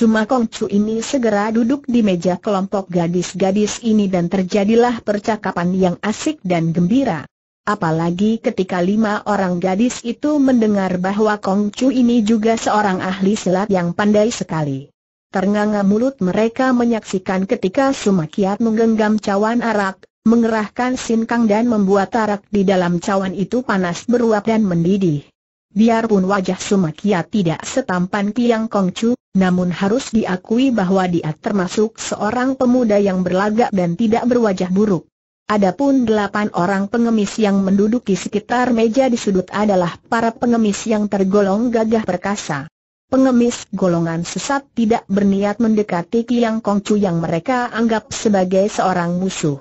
Cuma Kongcu ini segera duduk di meja kelompok gadis-gadis ini dan terjadilah percakapan yang asik dan gembira. Apalagi ketika lima orang gadis itu mendengar bahwa Kongcu ini juga seorang ahli selat yang pandai sekali. Ternganga mulut mereka menyaksikan ketika Sumakiat menggenggam cawan arak, mengerahkan sinkang dan membuat arak di dalam cawan itu panas beruap dan mendidih. Biarpun wajah Sumakiat tidak setampan Tiang Kongcu. Namun harus diakui bahwa dia termasuk seorang pemuda yang berlagak dan tidak berwajah buruk. Adapun delapan orang pengemis yang menduduki sekitar meja di sudut adalah para pengemis yang tergolong gagah perkasa. Pengemis golongan sesat tidak berniat mendekati Kiang Kongcu yang mereka anggap sebagai seorang musuh.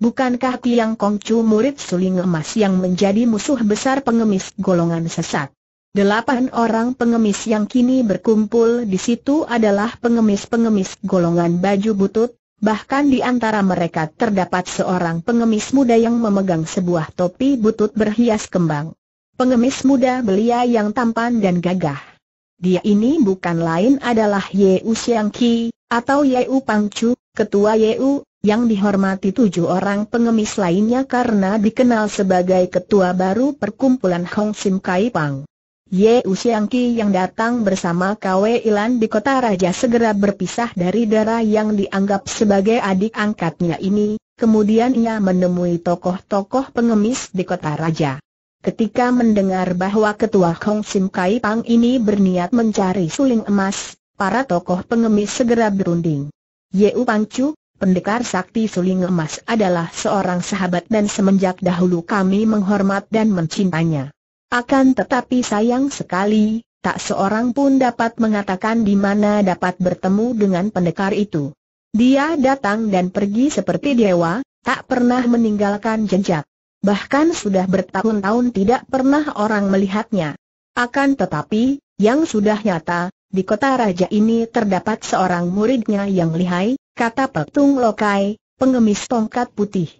Bukankah Kiang Kongcu murid suling emas yang menjadi musuh besar pengemis golongan sesat? Delapan orang pengemis yang kini berkumpul di situ adalah pengemis-pengemis golongan baju butut, bahkan di antara mereka terdapat seorang pengemis muda yang memegang sebuah topi butut berhias kembang. Pengemis muda belia yang tampan dan gagah. Dia ini bukan lain adalah Yeu Siang Ki, atau Yeu Pang Chu, ketua Ye U, yang dihormati tujuh orang pengemis lainnya karena dikenal sebagai ketua baru perkumpulan Hong Sim Kai Pang. Ye Usiangki yang datang bersama Kwe Ilan di kota raja segera berpisah dari darah yang dianggap sebagai adik angkatnya ini, kemudian ia menemui tokoh-tokoh pengemis di kota raja. Ketika mendengar bahwa ketua Hong Sim Kai Pang ini berniat mencari suling emas, para tokoh pengemis segera berunding. Ye Pang Chu, pendekar sakti suling emas adalah seorang sahabat dan semenjak dahulu kami menghormat dan mencintainya. Akan tetapi sayang sekali, tak seorang pun dapat mengatakan di mana dapat bertemu dengan pendekar itu. Dia datang dan pergi seperti dewa, tak pernah meninggalkan jejak. Bahkan sudah bertahun-tahun tidak pernah orang melihatnya. Akan tetapi, yang sudah nyata, di kota raja ini terdapat seorang muridnya yang lihai, kata Petung Lokai, pengemis tongkat putih.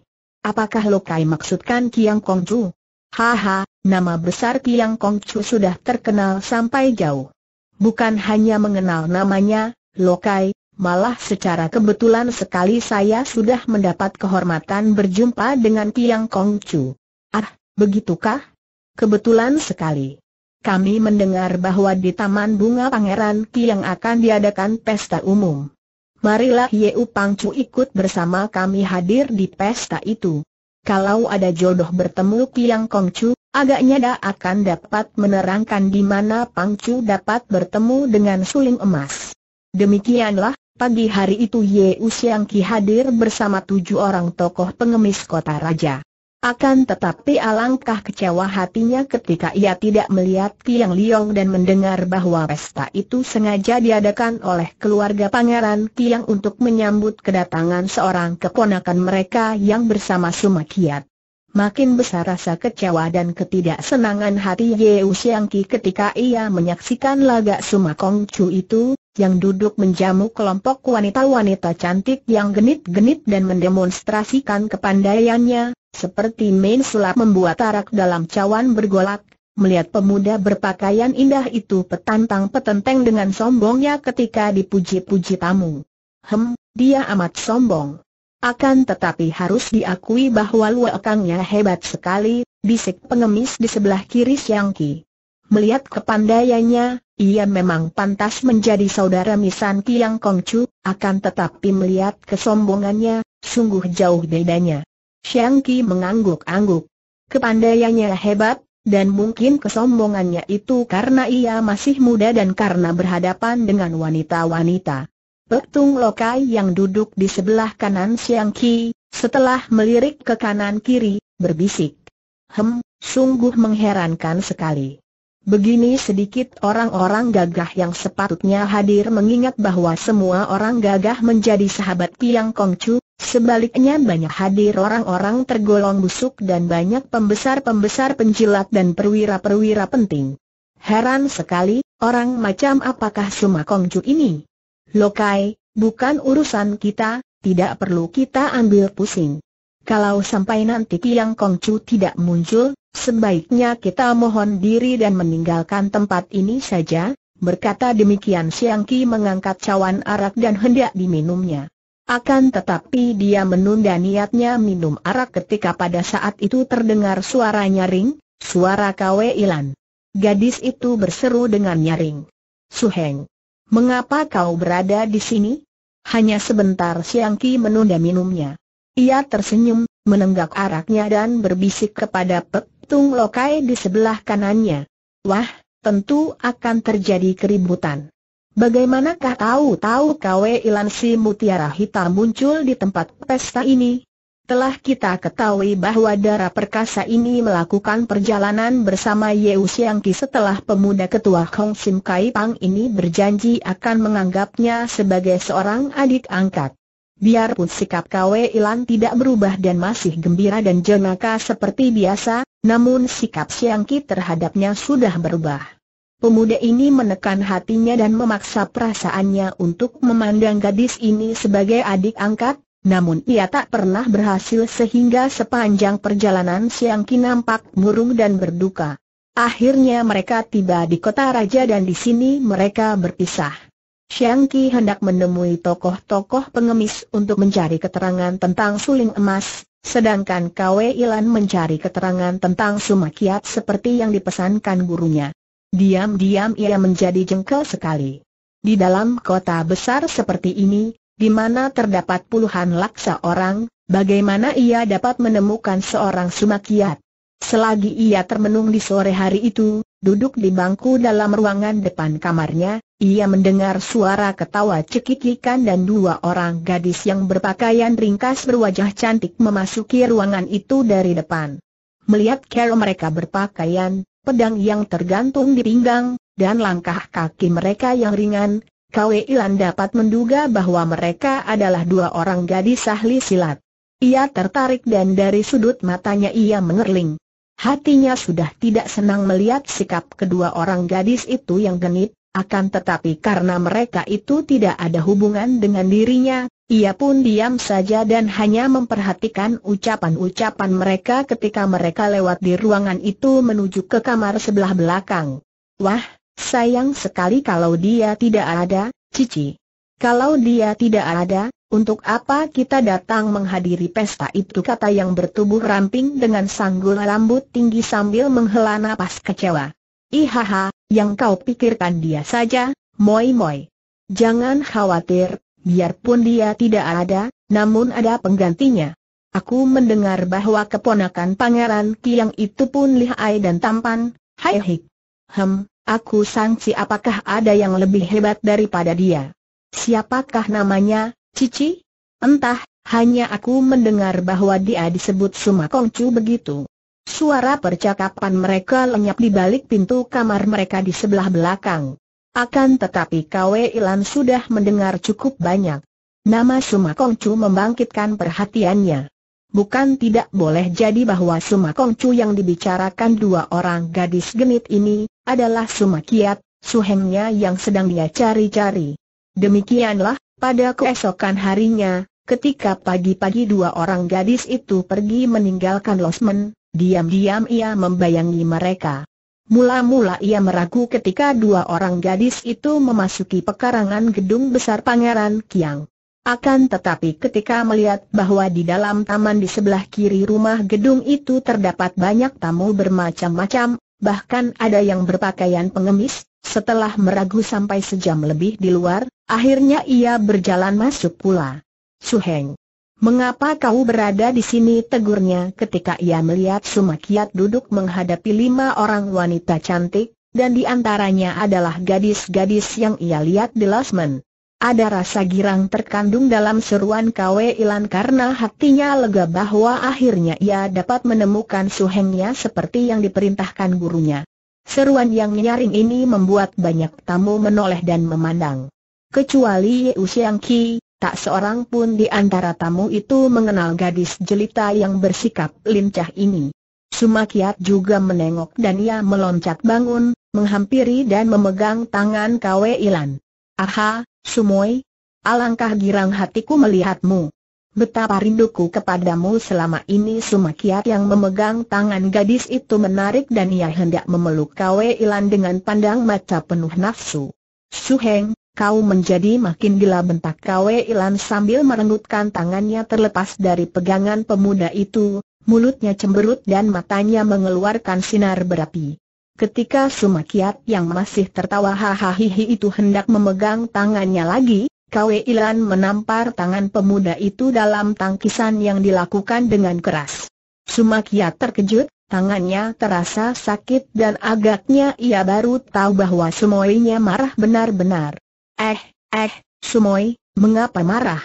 Apakah Lokai maksudkan Kiang Kongju? Haha, nama besar Tiang Kongcu sudah terkenal sampai jauh. Bukan hanya mengenal namanya, Lokai, malah secara kebetulan sekali saya sudah mendapat kehormatan berjumpa dengan Tiang Kongcu. Ah, begitukah? Kebetulan sekali. Kami mendengar bahwa di Taman Bunga Pangeran Tiang akan diadakan pesta umum. Marilah Yeu Pangcu ikut bersama kami hadir di pesta itu. Kalau ada jodoh bertemu Piang Kongcu, agaknya dia akan dapat menerangkan di mana Pangcu dapat bertemu dengan suling emas. Demikianlah, pagi hari itu Ye Usiang Ki hadir bersama tujuh orang tokoh pengemis kota raja. Akan tetapi alangkah kecewa hatinya ketika ia tidak melihat Tiang Liong dan mendengar bahwa pesta itu sengaja diadakan oleh keluarga Pangeran Tiang untuk menyambut kedatangan seorang keponakan mereka yang bersama Sumakiat makin besar rasa kecewa dan ketidaksenangan hati Yeu ketika ia menyaksikan laga Sumakong Chu itu, yang duduk menjamu kelompok wanita-wanita cantik yang genit-genit dan mendemonstrasikan kepandaiannya, seperti main sulap membuat arak dalam cawan bergolak, melihat pemuda berpakaian indah itu petantang petenteng dengan sombongnya ketika dipuji-puji tamu. Hem, dia amat sombong. Akan tetapi harus diakui bahwa luakangnya hebat sekali, bisik pengemis di sebelah kiri Siang Ki. Melihat kepandaiannya, ia memang pantas menjadi saudara Misan Kiang Kongcu, akan tetapi melihat kesombongannya, sungguh jauh bedanya. Siang Ki mengangguk-angguk. Kepandaiannya hebat, dan mungkin kesombongannya itu karena ia masih muda dan karena berhadapan dengan wanita-wanita. Petung Lokai yang duduk di sebelah kanan Siang Ki, setelah melirik ke kanan kiri, berbisik. Hem, sungguh mengherankan sekali. Begini sedikit orang-orang gagah yang sepatutnya hadir mengingat bahwa semua orang gagah menjadi sahabat Piang Chu. sebaliknya banyak hadir orang-orang tergolong busuk dan banyak pembesar-pembesar penjilat dan perwira-perwira penting. Heran sekali, orang macam apakah Suma Chu ini? Lokai, bukan urusan kita, tidak perlu kita ambil pusing. Kalau sampai nanti Kiang Kongcu tidak muncul, sebaiknya kita mohon diri dan meninggalkan tempat ini saja, berkata demikian Siang Ki mengangkat cawan arak dan hendak diminumnya. Akan tetapi dia menunda niatnya minum arak ketika pada saat itu terdengar suara nyaring, suara Kwe Ilan. Gadis itu berseru dengan nyaring. Suheng mengapa kau berada di sini? Hanya sebentar Siang Ki menunda minumnya. Ia tersenyum, menenggak araknya dan berbisik kepada petung Lokai di sebelah kanannya. Wah, tentu akan terjadi keributan. Bagaimanakah tahu-tahu Kwe Ilansi Mutiara Hitam muncul di tempat pesta ini? Telah kita ketahui bahwa darah perkasa ini melakukan perjalanan bersama Yeu Siang Ki setelah pemuda ketua Hong Sim Kai Pang ini berjanji akan menganggapnya sebagai seorang adik angkat. Biarpun sikap Kwe Ilan tidak berubah dan masih gembira dan jenaka seperti biasa, namun sikap Siang Ki terhadapnya sudah berubah. Pemuda ini menekan hatinya dan memaksa perasaannya untuk memandang gadis ini sebagai adik angkat, namun ia tak pernah berhasil sehingga sepanjang perjalanan Siang Ki nampak murung dan berduka. Akhirnya mereka tiba di kota raja dan di sini mereka berpisah. Siang Ki hendak menemui tokoh-tokoh pengemis untuk mencari keterangan tentang suling emas, sedangkan Kwe Ilan mencari keterangan tentang sumakiat seperti yang dipesankan gurunya. Diam-diam ia menjadi jengkel sekali. Di dalam kota besar seperti ini, di mana terdapat puluhan laksa orang, bagaimana ia dapat menemukan seorang sumakiat? Selagi ia termenung di sore hari itu, duduk di bangku dalam ruangan depan kamarnya, ia mendengar suara ketawa cekikikan dan dua orang gadis yang berpakaian ringkas berwajah cantik memasuki ruangan itu dari depan. Melihat cara mereka berpakaian, pedang yang tergantung di pinggang, dan langkah kaki mereka yang ringan, Kwe Ilan dapat menduga bahwa mereka adalah dua orang gadis ahli silat. Ia tertarik dan dari sudut matanya ia mengerling. Hatinya sudah tidak senang melihat sikap kedua orang gadis itu yang genit, akan tetapi karena mereka itu tidak ada hubungan dengan dirinya, ia pun diam saja dan hanya memperhatikan ucapan-ucapan mereka ketika mereka lewat di ruangan itu menuju ke kamar sebelah belakang. Wah, Sayang sekali kalau dia tidak ada, Cici. Kalau dia tidak ada, untuk apa kita datang menghadiri pesta itu kata yang bertubuh ramping dengan sanggul rambut tinggi sambil menghela napas kecewa. Ihaha, yang kau pikirkan dia saja, moi moi. Jangan khawatir, biarpun dia tidak ada, namun ada penggantinya. Aku mendengar bahwa keponakan pangeran Kiang itu pun lihai dan tampan, hai hik. Hem, Aku sangsi apakah ada yang lebih hebat daripada dia. Siapakah namanya, Cici? Entah, hanya aku mendengar bahwa dia disebut Sumakongcu begitu. Suara percakapan mereka lenyap di balik pintu kamar mereka di sebelah belakang. Akan tetapi Kwe Ilan sudah mendengar cukup banyak. Nama Sumakongcu membangkitkan perhatiannya. Bukan tidak boleh jadi bahwa Sumakongcu yang dibicarakan dua orang gadis genit ini, adalah Sumakiat, suhengnya yang sedang dia cari-cari. Demikianlah, pada keesokan harinya, ketika pagi-pagi dua orang gadis itu pergi meninggalkan Losmen, diam-diam ia membayangi mereka. Mula-mula ia meragu ketika dua orang gadis itu memasuki pekarangan gedung besar Pangeran Kiang. Akan tetapi ketika melihat bahwa di dalam taman di sebelah kiri rumah gedung itu terdapat banyak tamu bermacam-macam, bahkan ada yang berpakaian pengemis, setelah meragu sampai sejam lebih di luar, akhirnya ia berjalan masuk pula. Suheng, mengapa kau berada di sini? Tegurnya ketika ia melihat Sumakiat duduk menghadapi lima orang wanita cantik, dan di antaranya adalah gadis-gadis yang ia lihat di Lasmen. Ada rasa girang terkandung dalam seruan Kwe Ilan karena hatinya lega bahwa akhirnya ia dapat menemukan suhengnya seperti yang diperintahkan gurunya. Seruan yang nyaring ini membuat banyak tamu menoleh dan memandang. Kecuali Yeu Siang Ki, tak seorang pun di antara tamu itu mengenal gadis jelita yang bersikap lincah ini. Sumakiat juga menengok dan ia meloncat bangun, menghampiri dan memegang tangan Kwe Ilan. Aha, Sumoy, alangkah girang hatiku melihatmu. Betapa rinduku kepadamu selama ini Sumakiat yang memegang tangan gadis itu menarik dan ia hendak memeluk Kwe Ilan dengan pandang mata penuh nafsu. Suheng, kau menjadi makin gila bentak Kwe Ilan sambil merenggutkan tangannya terlepas dari pegangan pemuda itu, mulutnya cemberut dan matanya mengeluarkan sinar berapi. Ketika Sumakiat yang masih tertawa hahaha itu hendak memegang tangannya lagi, Kwe Ilan menampar tangan pemuda itu dalam tangkisan yang dilakukan dengan keras. Sumakiat terkejut, tangannya terasa sakit dan agaknya ia baru tahu bahwa Sumoinya marah benar-benar. Eh, eh, Sumoi, mengapa marah?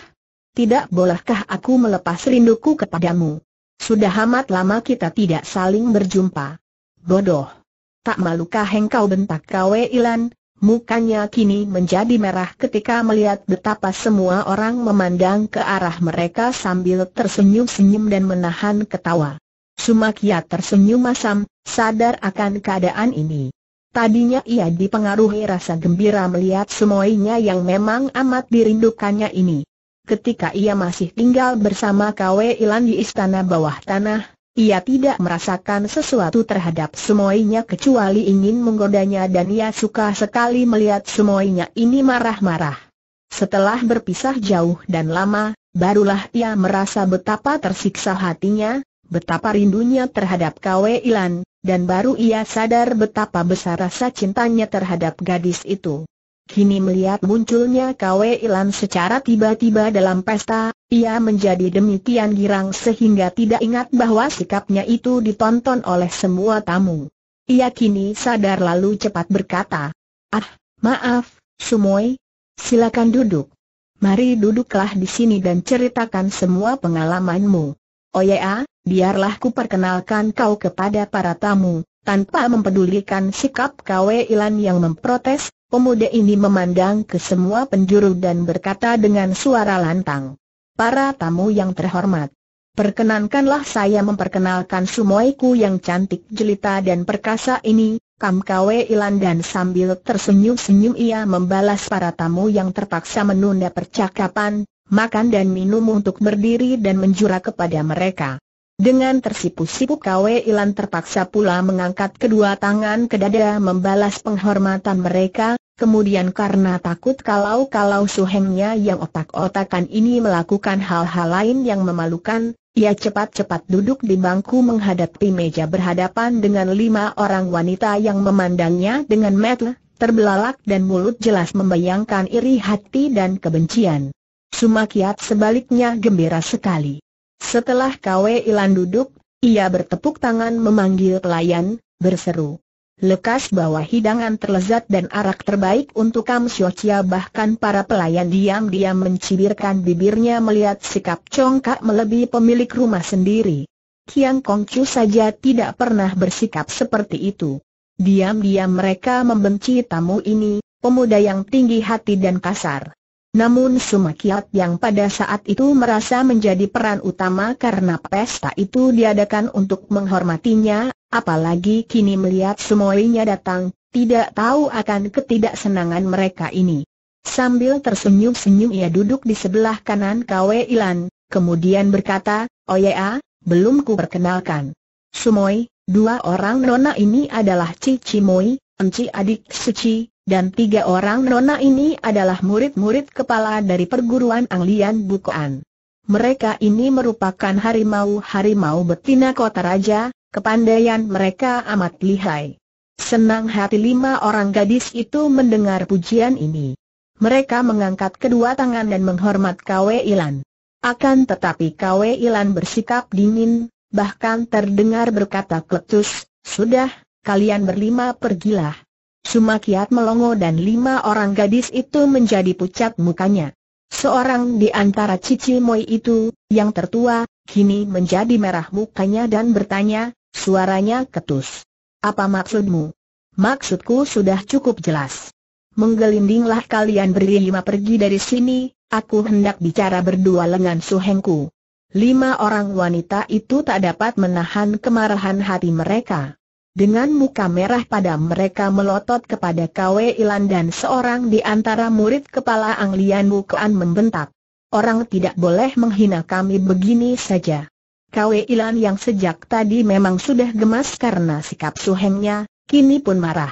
Tidak bolehkah aku melepas rinduku kepadamu? Sudah amat lama kita tidak saling berjumpa. Bodoh tak malukah engkau bentak kawe Ilan? Mukanya kini menjadi merah ketika melihat betapa semua orang memandang ke arah mereka sambil tersenyum-senyum dan menahan ketawa. Sumakia tersenyum masam, sadar akan keadaan ini. Tadinya ia dipengaruhi rasa gembira melihat semuanya yang memang amat dirindukannya ini. Ketika ia masih tinggal bersama Kwe Ilan di istana bawah tanah, ia tidak merasakan sesuatu terhadap semuanya kecuali ingin menggodanya dan ia suka sekali melihat semuanya ini marah-marah. Setelah berpisah jauh dan lama, barulah ia merasa betapa tersiksa hatinya, betapa rindunya terhadap Kwe Ilan, dan baru ia sadar betapa besar rasa cintanya terhadap gadis itu. Kini melihat munculnya Kwe Ilan secara tiba-tiba dalam pesta, ia menjadi demikian girang sehingga tidak ingat bahwa sikapnya itu ditonton oleh semua tamu. Ia kini sadar lalu cepat berkata, Ah, maaf, Sumoy, silakan duduk. Mari duduklah di sini dan ceritakan semua pengalamanmu. Oh ya, biarlah ku perkenalkan kau kepada para tamu. Tanpa mempedulikan sikap Kwe Ilan yang memprotes, Pemuda ini memandang ke semua penjuru dan berkata dengan suara lantang. Para tamu yang terhormat. Perkenankanlah saya memperkenalkan sumoiku yang cantik jelita dan perkasa ini, Kam Kwe Ilan dan sambil tersenyum-senyum ia membalas para tamu yang terpaksa menunda percakapan, makan dan minum untuk berdiri dan menjura kepada mereka. Dengan tersipu-sipu Kwe Ilan terpaksa pula mengangkat kedua tangan ke dada membalas penghormatan mereka, kemudian karena takut kalau-kalau suhengnya yang otak-otakan ini melakukan hal-hal lain yang memalukan, ia cepat-cepat duduk di bangku menghadapi meja berhadapan dengan lima orang wanita yang memandangnya dengan metel, terbelalak dan mulut jelas membayangkan iri hati dan kebencian. Sumakiat sebaliknya gembira sekali. Setelah Kwe Ilan duduk, ia bertepuk tangan memanggil pelayan, berseru. Lekas bawa hidangan terlezat dan arak terbaik untuk Kam Sio bahkan para pelayan diam-diam mencibirkan bibirnya melihat sikap Chong Kak melebihi pemilik rumah sendiri. Kiang Kong Chu saja tidak pernah bersikap seperti itu. Diam-diam mereka membenci tamu ini, pemuda yang tinggi hati dan kasar. Namun Sumakiat yang pada saat itu merasa menjadi peran utama karena pesta itu diadakan untuk menghormatinya, apalagi kini melihat semuanya datang, tidak tahu akan ketidaksenangan mereka ini. Sambil tersenyum-senyum ia duduk di sebelah kanan Kwe Ilan, kemudian berkata, Oya, oh belum ku perkenalkan. Sumoi, dua orang nona ini adalah Cici Moi, Enci adik Suci, dan tiga orang nona ini adalah murid-murid kepala dari perguruan Anglian Bukoan. Mereka ini merupakan harimau-harimau betina kota raja, kepandaian mereka amat lihai. Senang hati lima orang gadis itu mendengar pujian ini. Mereka mengangkat kedua tangan dan menghormat Kwe Ilan. Akan tetapi Kwe Ilan bersikap dingin, bahkan terdengar berkata kletus, Sudah, kalian berlima pergilah. Sumakiat melongo dan lima orang gadis itu menjadi pucat mukanya. Seorang di antara Cici Moi itu, yang tertua, kini menjadi merah mukanya dan bertanya, suaranya ketus. Apa maksudmu? Maksudku sudah cukup jelas. Menggelindinglah kalian beri lima pergi dari sini, aku hendak bicara berdua lengan suhengku. Lima orang wanita itu tak dapat menahan kemarahan hati mereka. Dengan muka merah pada mereka melotot kepada Kwe Ilan dan seorang di antara murid kepala Anglian Bukaan membentak. Orang tidak boleh menghina kami begini saja. Kwe Ilan yang sejak tadi memang sudah gemas karena sikap suhengnya, kini pun marah.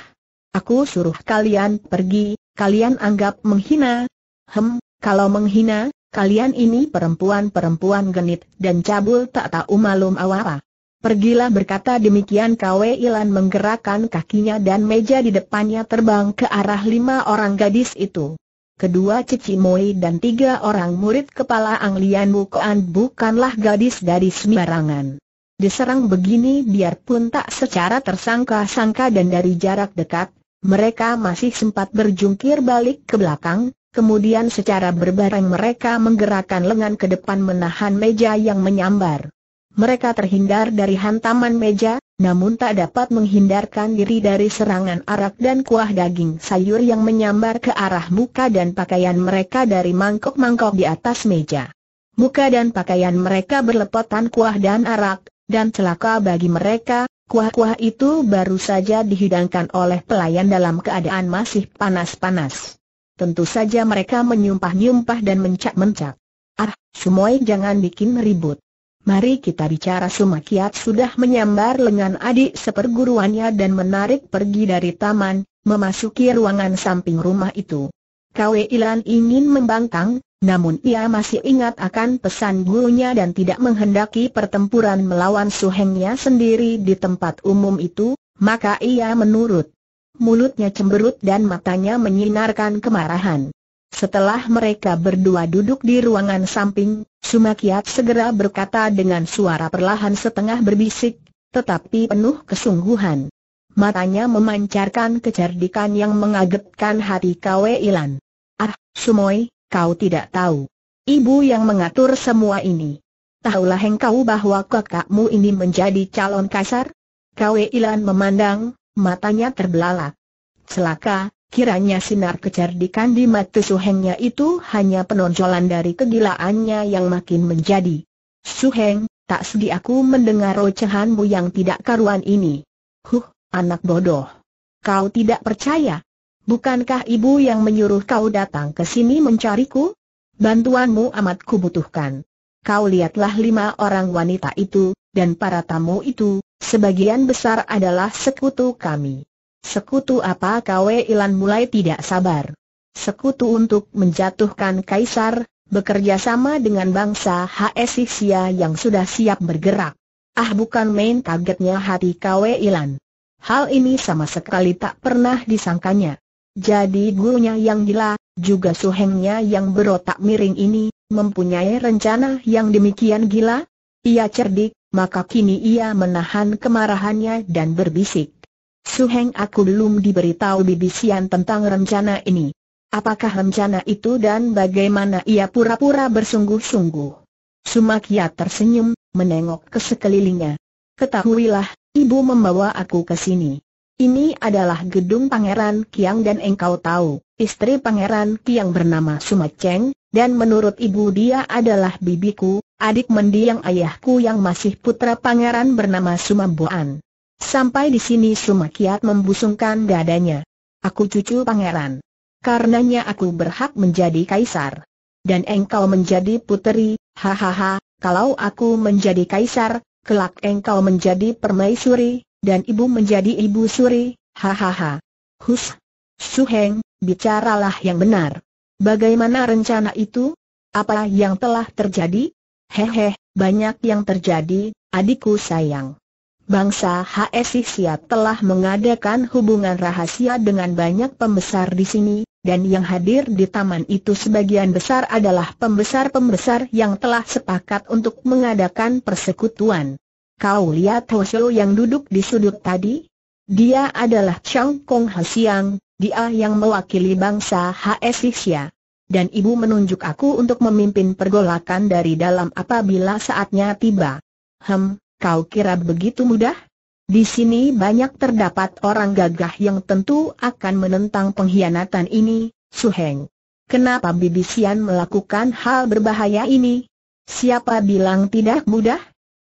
Aku suruh kalian pergi, kalian anggap menghina. Hem, kalau menghina, kalian ini perempuan-perempuan genit dan cabul tak tahu malum awara. Pergilah berkata demikian Kwe Ilan menggerakkan kakinya dan meja di depannya terbang ke arah lima orang gadis itu. Kedua Cici Moi dan tiga orang murid kepala Anglian Lian Wukuan bukanlah gadis dari sembarangan. Diserang begini biarpun tak secara tersangka-sangka dan dari jarak dekat, mereka masih sempat berjungkir balik ke belakang, kemudian secara berbareng mereka menggerakkan lengan ke depan menahan meja yang menyambar mereka terhindar dari hantaman meja, namun tak dapat menghindarkan diri dari serangan arak dan kuah daging sayur yang menyambar ke arah muka dan pakaian mereka dari mangkok-mangkok di atas meja. Muka dan pakaian mereka berlepotan kuah dan arak, dan celaka bagi mereka, kuah-kuah itu baru saja dihidangkan oleh pelayan dalam keadaan masih panas-panas. Tentu saja mereka menyumpah-nyumpah dan mencak-mencak. Ah, semua jangan bikin ribut. Mari kita bicara Sumakiat sudah menyambar lengan adik seperguruannya dan menarik pergi dari taman, memasuki ruangan samping rumah itu. Kwe Ilan ingin membangkang, namun ia masih ingat akan pesan gurunya dan tidak menghendaki pertempuran melawan suhengnya sendiri di tempat umum itu, maka ia menurut. Mulutnya cemberut dan matanya menyinarkan kemarahan. Setelah mereka berdua duduk di ruangan samping, Sumakiat segera berkata dengan suara perlahan setengah berbisik, tetapi penuh kesungguhan. Matanya memancarkan kecerdikan yang mengagetkan hati Kwe Ilan. Ah, Sumoy, kau tidak tahu. Ibu yang mengatur semua ini. Tahulah engkau bahwa kakakmu ini menjadi calon kasar? Kwe Ilan memandang, matanya terbelalak. Celaka, Kiranya sinar kecerdikan di mata Suhengnya itu hanya penonjolan dari kegilaannya yang makin menjadi. Suheng, tak sedih aku mendengar rocehanmu yang tidak karuan ini. Huh, anak bodoh. Kau tidak percaya? Bukankah ibu yang menyuruh kau datang ke sini mencariku? Bantuanmu amat kubutuhkan. Kau lihatlah lima orang wanita itu, dan para tamu itu, sebagian besar adalah sekutu kami. Sekutu apa Kwe Ilan mulai tidak sabar. Sekutu untuk menjatuhkan Kaisar, bekerja sama dengan bangsa Hesikia yang sudah siap bergerak. Ah bukan main kagetnya hati Kwe Ilan. Hal ini sama sekali tak pernah disangkanya. Jadi gurunya yang gila, juga suhengnya yang berotak miring ini, mempunyai rencana yang demikian gila? Ia cerdik, maka kini ia menahan kemarahannya dan berbisik. Su aku belum diberitahu Bibi Sian tentang rencana ini. Apakah rencana itu dan bagaimana ia pura-pura bersungguh-sungguh? Sumakia tersenyum, menengok ke sekelilingnya. Ketahuilah, ibu membawa aku ke sini. Ini adalah gedung Pangeran Kiang dan engkau tahu, istri Pangeran Kiang bernama Sumaceng, dan menurut ibu dia adalah bibiku, adik mendiang ayahku yang masih putra Pangeran bernama Sumamboan. Sampai di sini Sumakiat membusungkan dadanya. Aku cucu pangeran. Karenanya aku berhak menjadi kaisar. Dan engkau menjadi puteri, hahaha, kalau aku menjadi kaisar, kelak engkau menjadi permaisuri, dan ibu menjadi ibu suri, hahaha. Hus, Suheng, bicaralah yang benar. Bagaimana rencana itu? Apa yang telah terjadi? Hehe, banyak yang terjadi, adikku sayang bangsa HSI siap telah mengadakan hubungan rahasia dengan banyak pembesar di sini, dan yang hadir di taman itu sebagian besar adalah pembesar-pembesar yang telah sepakat untuk mengadakan persekutuan. Kau lihat Hoshio yang duduk di sudut tadi? Dia adalah Chang Kong Hsiang, dia yang mewakili bangsa HSI dan ibu menunjuk aku untuk memimpin pergolakan dari dalam apabila saatnya tiba. Hem, Kau kira begitu mudah? Di sini banyak terdapat orang gagah yang tentu akan menentang pengkhianatan ini, Su Heng. Kenapa Bibi Sian melakukan hal berbahaya ini? Siapa bilang tidak mudah?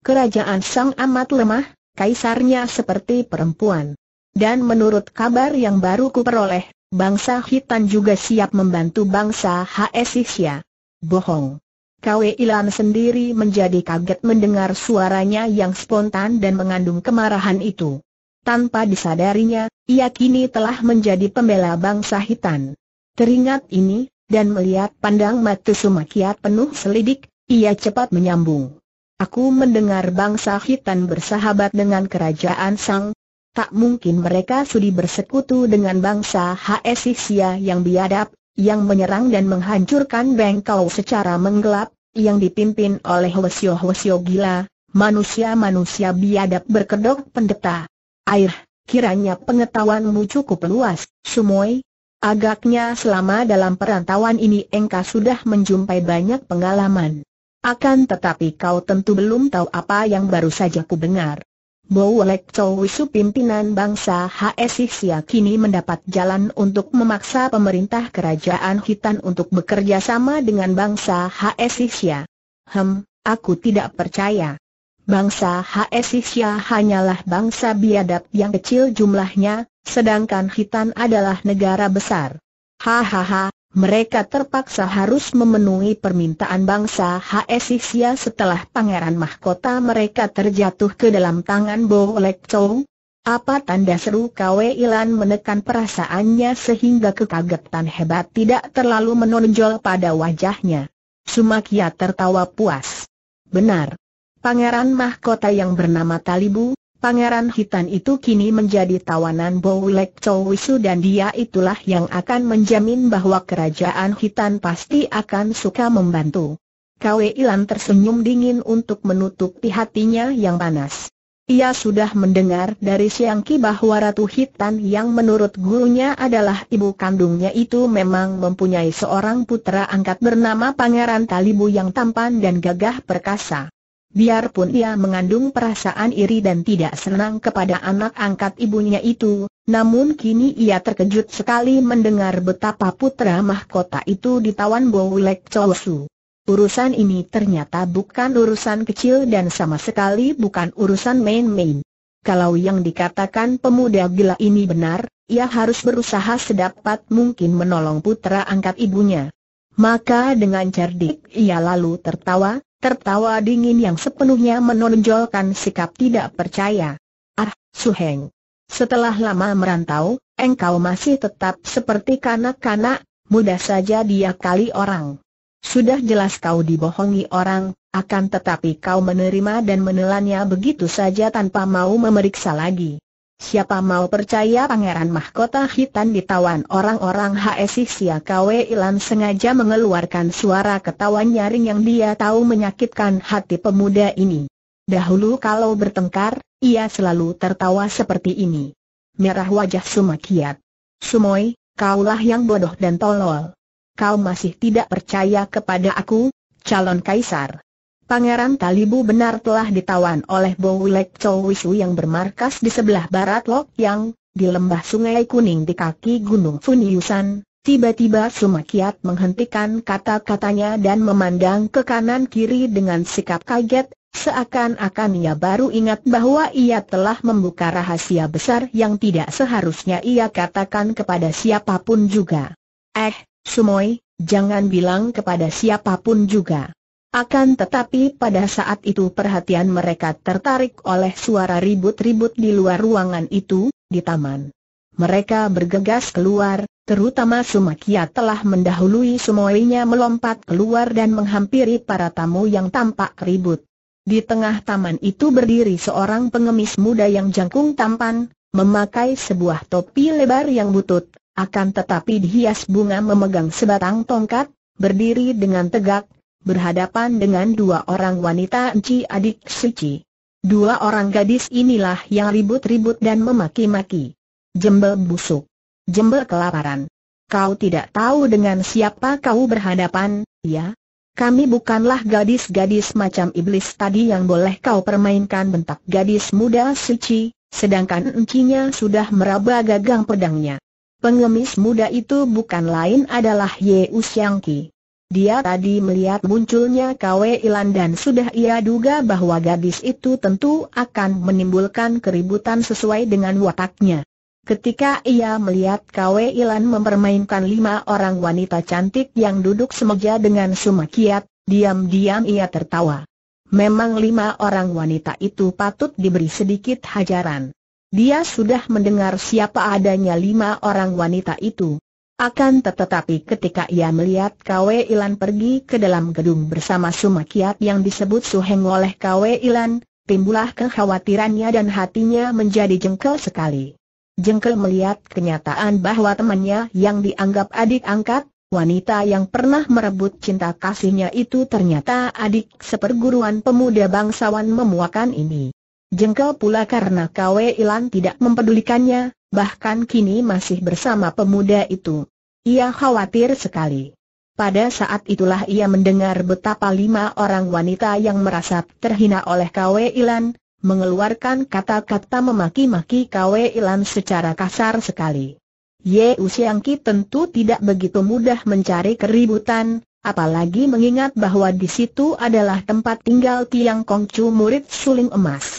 Kerajaan Sang amat lemah, kaisarnya seperti perempuan. Dan menurut kabar yang baru kuperoleh, bangsa Hitan juga siap membantu bangsa Hsixia. Bohong. Kwe Ilan sendiri menjadi kaget mendengar suaranya yang spontan dan mengandung kemarahan itu. Tanpa disadarinya, ia kini telah menjadi pembela bangsa hitam. Teringat ini, dan melihat pandang mata Sumakia penuh selidik, ia cepat menyambung. Aku mendengar bangsa hitam bersahabat dengan kerajaan Sang. Tak mungkin mereka sudi bersekutu dengan bangsa Hesixia yang biadab, yang menyerang dan menghancurkan Bengkau secara menggelap, yang dipimpin oleh Hwasyo-Hwasyo gila, manusia-manusia biadab berkedok pendeta. Air, kiranya pengetahuanmu cukup luas, Sumoy. Agaknya selama dalam perantauan ini engkau sudah menjumpai banyak pengalaman. Akan tetapi kau tentu belum tahu apa yang baru saja ku dengar. Bo Lek Chow Wisu pimpinan bangsa HSIXIA kini mendapat jalan untuk memaksa pemerintah kerajaan Hitan untuk bekerja sama dengan bangsa HSIXIA. Hem, aku tidak percaya. Bangsa HSIXIA hanyalah bangsa biadab yang kecil jumlahnya, sedangkan Hitan adalah negara besar. Hahaha, mereka terpaksa harus memenuhi permintaan bangsa Hsia setelah pangeran mahkota mereka terjatuh ke dalam tangan Bo Lek Chow. Apa tanda seru Kwe Ilan menekan perasaannya sehingga kekagetan hebat tidak terlalu menonjol pada wajahnya. Sumakia tertawa puas. Benar. Pangeran mahkota yang bernama Talibu, Pangeran Hitan itu kini menjadi tawanan Bowlek Chowisu dan dia itulah yang akan menjamin bahwa kerajaan Hitan pasti akan suka membantu. Kwe Ilan tersenyum dingin untuk menutupi hatinya yang panas. Ia sudah mendengar dari Siang Ki bahwa Ratu Hitan yang menurut gurunya adalah ibu kandungnya itu memang mempunyai seorang putra angkat bernama Pangeran Talibu yang tampan dan gagah perkasa. Biarpun ia mengandung perasaan iri dan tidak senang kepada anak angkat ibunya itu, namun kini ia terkejut sekali mendengar betapa putra mahkota itu ditawan Bowlek Chowsu. Urusan ini ternyata bukan urusan kecil dan sama sekali bukan urusan main-main. Kalau yang dikatakan pemuda gila ini benar, ia harus berusaha sedapat mungkin menolong putra angkat ibunya. Maka dengan cerdik ia lalu tertawa, Tertawa dingin yang sepenuhnya menonjolkan sikap tidak percaya. Ah, Suheng. Setelah lama merantau, engkau masih tetap seperti kanak-kanak, mudah saja dia kali orang. Sudah jelas kau dibohongi orang, akan tetapi kau menerima dan menelannya begitu saja tanpa mau memeriksa lagi. Siapa mau percaya Pangeran Mahkota Hitan ditawan orang-orang HSI Sia Kwe Ilan sengaja mengeluarkan suara ketawa nyaring yang dia tahu menyakitkan hati pemuda ini. Dahulu kalau bertengkar, ia selalu tertawa seperti ini. Merah wajah Sumakiat. Sumoy, kaulah yang bodoh dan tolol. Kau masih tidak percaya kepada aku, calon kaisar. Pangeran Talibu benar telah ditawan oleh Bowlek Chow Wishu yang bermarkas di sebelah barat Lok Yang, di lembah sungai kuning di kaki Gunung Funiusan. Tiba-tiba Sumakiat menghentikan kata-katanya dan memandang ke kanan-kiri dengan sikap kaget, seakan-akan ia baru ingat bahwa ia telah membuka rahasia besar yang tidak seharusnya ia katakan kepada siapapun juga. Eh, Sumoy, jangan bilang kepada siapapun juga. Akan tetapi pada saat itu perhatian mereka tertarik oleh suara ribut-ribut di luar ruangan itu, di taman. Mereka bergegas keluar, terutama Sumakia telah mendahului semuanya melompat keluar dan menghampiri para tamu yang tampak ribut. Di tengah taman itu berdiri seorang pengemis muda yang jangkung tampan, memakai sebuah topi lebar yang butut, akan tetapi dihias bunga memegang sebatang tongkat, berdiri dengan tegak, berhadapan dengan dua orang wanita Enci adik Suci. Dua orang gadis inilah yang ribut-ribut dan memaki-maki. Jembel busuk. Jembel kelaparan. Kau tidak tahu dengan siapa kau berhadapan, ya? Kami bukanlah gadis-gadis macam iblis tadi yang boleh kau permainkan bentak gadis muda suci, sedangkan encinya sudah meraba gagang pedangnya. Pengemis muda itu bukan lain adalah Ye Usyangki. Dia tadi melihat munculnya Kwe Ilan dan sudah ia duga bahwa gadis itu tentu akan menimbulkan keributan sesuai dengan wataknya. Ketika ia melihat Kwe Ilan mempermainkan lima orang wanita cantik yang duduk semeja dengan Sumakiat, diam-diam ia tertawa. Memang lima orang wanita itu patut diberi sedikit hajaran. Dia sudah mendengar siapa adanya lima orang wanita itu. Akan tetapi ketika ia melihat Kwe Ilan pergi ke dalam gedung bersama Sumakiat yang disebut Suheng oleh Kwe Ilan, timbullah kekhawatirannya dan hatinya menjadi jengkel sekali. Jengkel melihat kenyataan bahwa temannya yang dianggap adik angkat, wanita yang pernah merebut cinta kasihnya itu ternyata adik seperguruan pemuda bangsawan memuakan ini. Jengkel pula karena Kwe Ilan tidak mempedulikannya, bahkan kini masih bersama pemuda itu. Ia khawatir sekali. Pada saat itulah ia mendengar betapa lima orang wanita yang merasa terhina oleh Kwe Ilan, mengeluarkan kata-kata memaki-maki Kwe Ilan secara kasar sekali. Ye Usiangki tentu tidak begitu mudah mencari keributan, apalagi mengingat bahwa di situ adalah tempat tinggal Tiang Kongcu murid suling emas.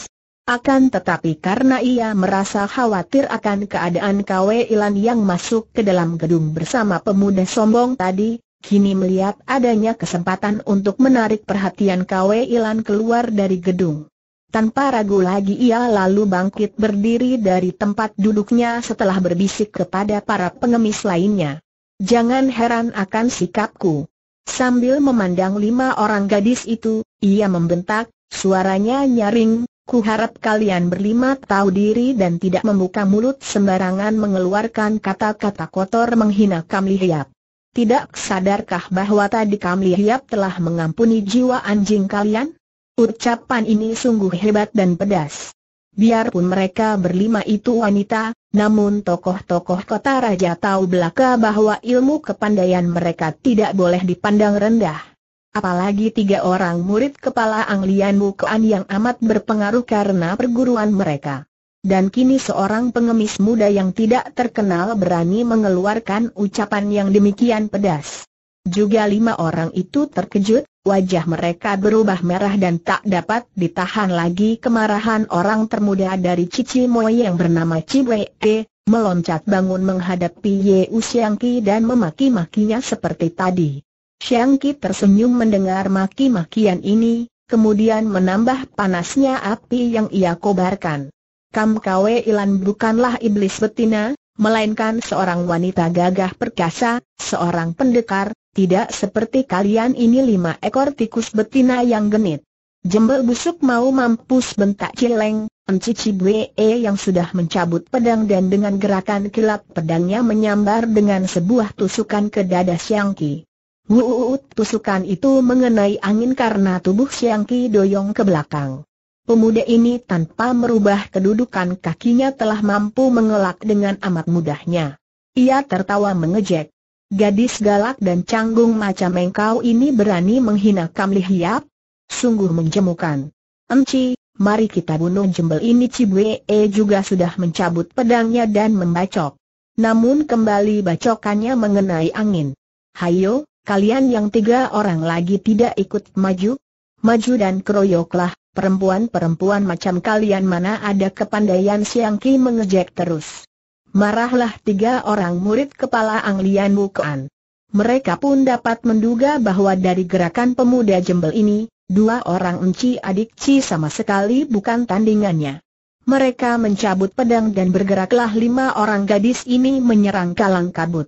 Akan tetapi karena ia merasa khawatir akan keadaan Kwe Ilan yang masuk ke dalam gedung bersama pemuda sombong tadi, kini melihat adanya kesempatan untuk menarik perhatian Kwe Ilan keluar dari gedung. Tanpa ragu lagi ia lalu bangkit berdiri dari tempat duduknya setelah berbisik kepada para pengemis lainnya. Jangan heran akan sikapku. Sambil memandang lima orang gadis itu, ia membentak, suaranya nyaring, Ku harap kalian berlima tahu diri dan tidak membuka mulut sembarangan mengeluarkan kata-kata kotor menghina Kamli Hiap. Tidak sadarkah bahwa tadi Kamli Hiap telah mengampuni jiwa anjing kalian? Ucapan ini sungguh hebat dan pedas. Biarpun mereka berlima itu wanita, namun tokoh-tokoh kota raja tahu belaka bahwa ilmu kepandaian mereka tidak boleh dipandang rendah. Apalagi tiga orang murid kepala Anglian Wukuan yang amat berpengaruh karena perguruan mereka. Dan kini seorang pengemis muda yang tidak terkenal berani mengeluarkan ucapan yang demikian pedas. Juga lima orang itu terkejut, wajah mereka berubah merah dan tak dapat ditahan lagi kemarahan orang termuda dari Cici Moe yang bernama Ciweke, meloncat bangun menghadapi Ye Usiangki dan memaki-makinya seperti tadi. Xiang Ki tersenyum mendengar maki-makian ini, kemudian menambah panasnya api yang ia kobarkan. Kam Kwe Ilan bukanlah iblis betina, melainkan seorang wanita gagah perkasa, seorang pendekar, tidak seperti kalian ini lima ekor tikus betina yang genit. Jembel busuk mau mampus bentak Cileng, Encici Bwe e yang sudah mencabut pedang dan dengan gerakan kilat pedangnya menyambar dengan sebuah tusukan ke dada Xiang Qi. Wuut tusukan itu mengenai angin karena tubuh Siang Ki doyong ke belakang. Pemuda ini tanpa merubah kedudukan kakinya telah mampu mengelak dengan amat mudahnya. Ia tertawa mengejek. Gadis galak dan canggung macam engkau ini berani menghina Kamli Hiap? Sungguh menjemukan. Enci, mari kita bunuh jembel ini Cibwe e juga sudah mencabut pedangnya dan membacok. Namun kembali bacokannya mengenai angin. Hayo, kalian yang tiga orang lagi tidak ikut maju? Maju dan keroyoklah, perempuan-perempuan macam kalian mana ada kepandaian Siang Ki mengejek terus. Marahlah tiga orang murid kepala Anglian Bukan. Mereka pun dapat menduga bahwa dari gerakan pemuda jembel ini, dua orang enci adik Ci sama sekali bukan tandingannya. Mereka mencabut pedang dan bergeraklah lima orang gadis ini menyerang kalang kabut.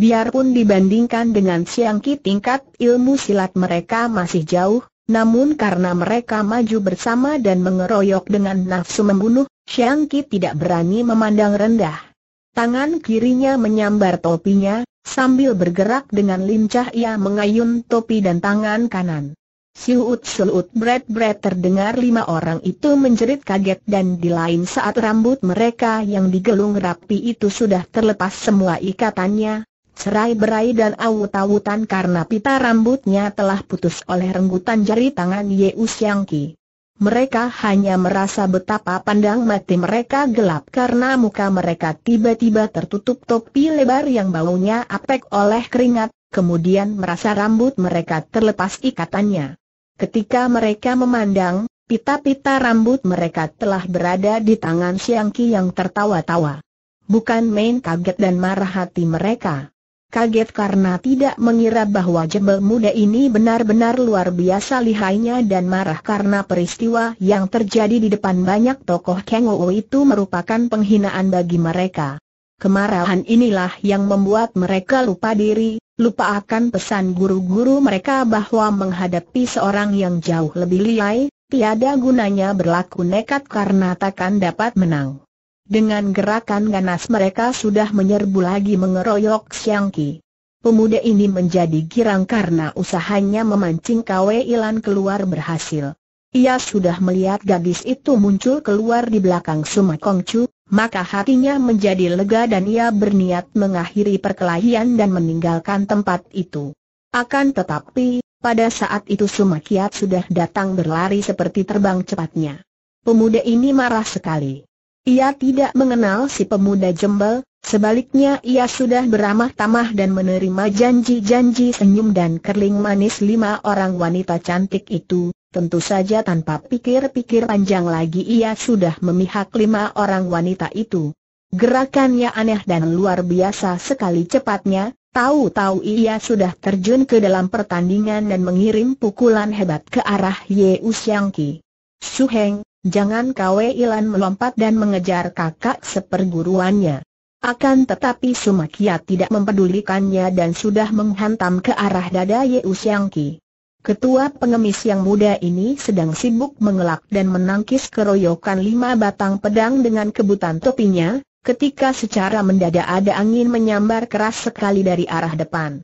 Biarpun dibandingkan dengan Siang Ki tingkat ilmu silat mereka masih jauh, namun karena mereka maju bersama dan mengeroyok dengan nafsu membunuh, Siang Ki tidak berani memandang rendah. Tangan kirinya menyambar topinya, sambil bergerak dengan lincah ia mengayun topi dan tangan kanan. Siut selut bret bret terdengar lima orang itu menjerit kaget dan di lain saat rambut mereka yang digelung rapi itu sudah terlepas semua ikatannya, Serai-berai dan awut-awutan karena pita rambutnya telah putus oleh renggutan jari tangan Ye Xiang Ki. Mereka hanya merasa betapa pandang mati mereka gelap karena muka mereka tiba-tiba tertutup topi lebar yang baunya apek oleh keringat, kemudian merasa rambut mereka terlepas ikatannya. Ketika mereka memandang, pita-pita rambut mereka telah berada di tangan Siangki yang tertawa-tawa. Bukan main kaget dan marah hati mereka kaget karena tidak mengira bahwa jebel muda ini benar-benar luar biasa lihainya dan marah karena peristiwa yang terjadi di depan banyak tokoh Kengowo itu merupakan penghinaan bagi mereka. Kemarahan inilah yang membuat mereka lupa diri, lupa akan pesan guru-guru mereka bahwa menghadapi seorang yang jauh lebih lihai, tiada gunanya berlaku nekat karena takkan dapat menang. Dengan gerakan ganas mereka sudah menyerbu lagi mengeroyok Siang Ki. Pemuda ini menjadi girang karena usahanya memancing Kwe Ilan keluar berhasil. Ia sudah melihat gadis itu muncul keluar di belakang Suma Chu, maka hatinya menjadi lega dan ia berniat mengakhiri perkelahian dan meninggalkan tempat itu. Akan tetapi, pada saat itu Suma Kiat sudah datang berlari seperti terbang cepatnya. Pemuda ini marah sekali. Ia tidak mengenal si pemuda jembel, sebaliknya ia sudah beramah tamah dan menerima janji-janji senyum dan kerling manis lima orang wanita cantik itu, tentu saja tanpa pikir-pikir panjang lagi ia sudah memihak lima orang wanita itu. Gerakannya aneh dan luar biasa sekali cepatnya, Tahu-tahu ia sudah terjun ke dalam pertandingan dan mengirim pukulan hebat ke arah Ye Usyangki. Suheng, jangan kau Ilan melompat dan mengejar kakak seperguruannya. Akan tetapi Sumakia tidak mempedulikannya dan sudah menghantam ke arah dada Ye Usiangki. Ketua pengemis yang muda ini sedang sibuk mengelak dan menangkis keroyokan lima batang pedang dengan kebutan topinya, ketika secara mendadak ada angin menyambar keras sekali dari arah depan.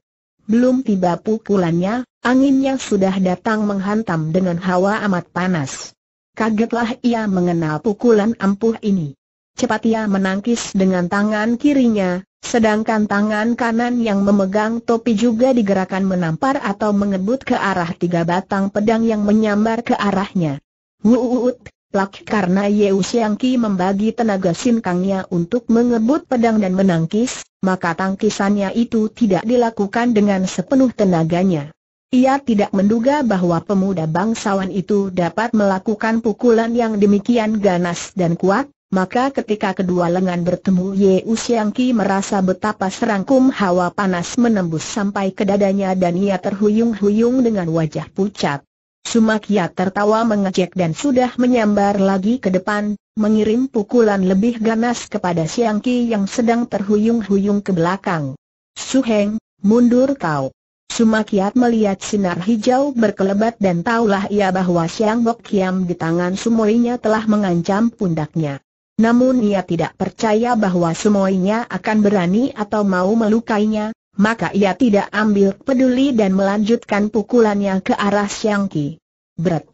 Belum tiba pukulannya, anginnya sudah datang menghantam dengan hawa amat panas. Kagetlah ia mengenal pukulan ampuh ini. Cepat ia menangkis dengan tangan kirinya, sedangkan tangan kanan yang memegang topi juga digerakkan menampar atau mengebut ke arah tiga batang pedang yang menyambar ke arahnya. Wuut, laki karena Yeu Siang membagi tenaga sinkangnya untuk mengebut pedang dan menangkis, maka tangkisannya itu tidak dilakukan dengan sepenuh tenaganya. Ia tidak menduga bahwa pemuda bangsawan itu dapat melakukan pukulan yang demikian ganas dan kuat, maka ketika kedua lengan bertemu Ye Usiang Ki merasa betapa serangkum hawa panas menembus sampai ke dadanya dan ia terhuyung-huyung dengan wajah pucat. Sumakia tertawa mengejek dan sudah menyambar lagi ke depan, mengirim pukulan lebih ganas kepada Siang yang sedang terhuyung-huyung ke belakang. Suheng, mundur kau. Sumakiat melihat sinar hijau berkelebat dan taulah ia bahwa Siang Bok Kiam di tangan sumoinya telah mengancam pundaknya. Namun ia tidak percaya bahwa sumoinya akan berani atau mau melukainya, maka ia tidak ambil peduli dan melanjutkan pukulannya ke arah Siang Ki. Berat.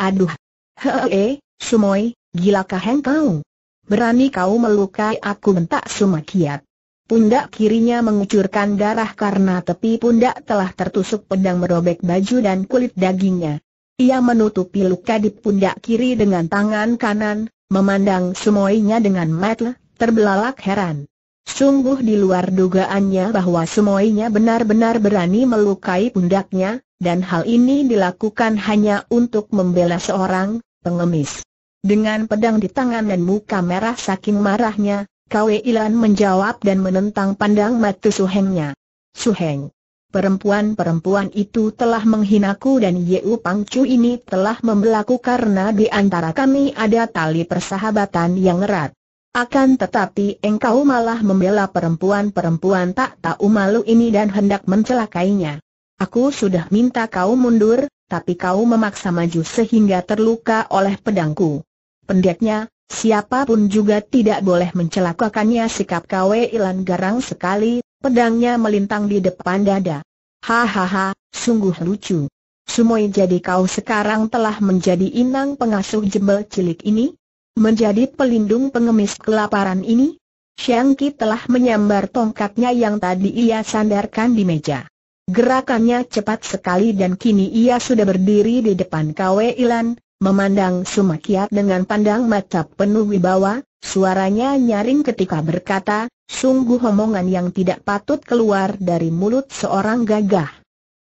Aduh. Hee, sumoi, gilakah engkau? Berani kau melukai aku bentak Sumakiat. Pundak kirinya mengucurkan darah karena tepi pundak telah tertusuk pedang merobek baju dan kulit dagingnya. Ia menutupi luka di pundak kiri dengan tangan kanan, memandang semuanya dengan mata terbelalak heran. Sungguh di luar dugaannya bahwa semuanya benar-benar berani melukai pundaknya, dan hal ini dilakukan hanya untuk membela seorang pengemis. Dengan pedang di tangan dan muka merah saking marahnya, Kwe Ilan menjawab dan menentang pandang mata Suhengnya. Suheng, perempuan-perempuan itu telah menghinaku dan Yeu Pangcu ini telah membelaku karena di antara kami ada tali persahabatan yang erat. Akan tetapi engkau malah membela perempuan-perempuan tak tahu malu ini dan hendak mencelakainya. Aku sudah minta kau mundur, tapi kau memaksa maju sehingga terluka oleh pedangku. Pendeknya, Siapapun juga tidak boleh mencelakakannya sikap Kwe Ilan garang sekali, pedangnya melintang di depan dada. Hahaha, sungguh lucu. Sumoy jadi kau sekarang telah menjadi inang pengasuh jembel cilik ini? Menjadi pelindung pengemis kelaparan ini? Xiang telah menyambar tongkatnya yang tadi ia sandarkan di meja. Gerakannya cepat sekali dan kini ia sudah berdiri di depan Kwe Ilan, Memandang Sumakiat dengan pandang mata penuh wibawa, suaranya nyaring ketika berkata, sungguh omongan yang tidak patut keluar dari mulut seorang gagah.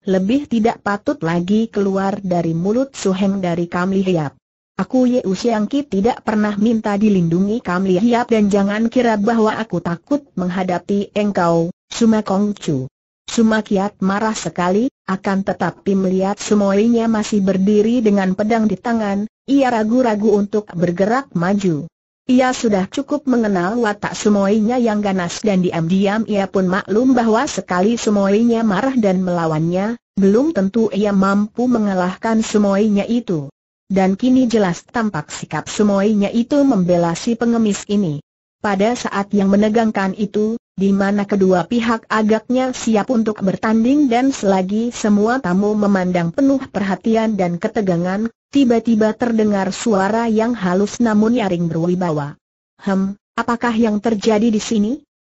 Lebih tidak patut lagi keluar dari mulut suheng dari Kamli Hiap. Aku Yeu Siangki tidak pernah minta dilindungi Kamli Hiap dan jangan kira bahwa aku takut menghadapi engkau, Sumakongcu. Sumakiat marah sekali, akan tetapi melihat semuanya masih berdiri dengan pedang di tangan, ia ragu-ragu untuk bergerak maju. Ia sudah cukup mengenal watak semuanya yang ganas dan diam-diam ia pun maklum bahwa sekali semuanya marah dan melawannya, belum tentu ia mampu mengalahkan semuanya itu. Dan kini jelas tampak sikap semuanya itu membela si pengemis ini. Pada saat yang menegangkan itu, di mana kedua pihak agaknya siap untuk bertanding dan selagi semua tamu memandang penuh perhatian dan ketegangan, tiba-tiba terdengar suara yang halus namun nyaring berwibawa. Hem, apakah yang terjadi di sini?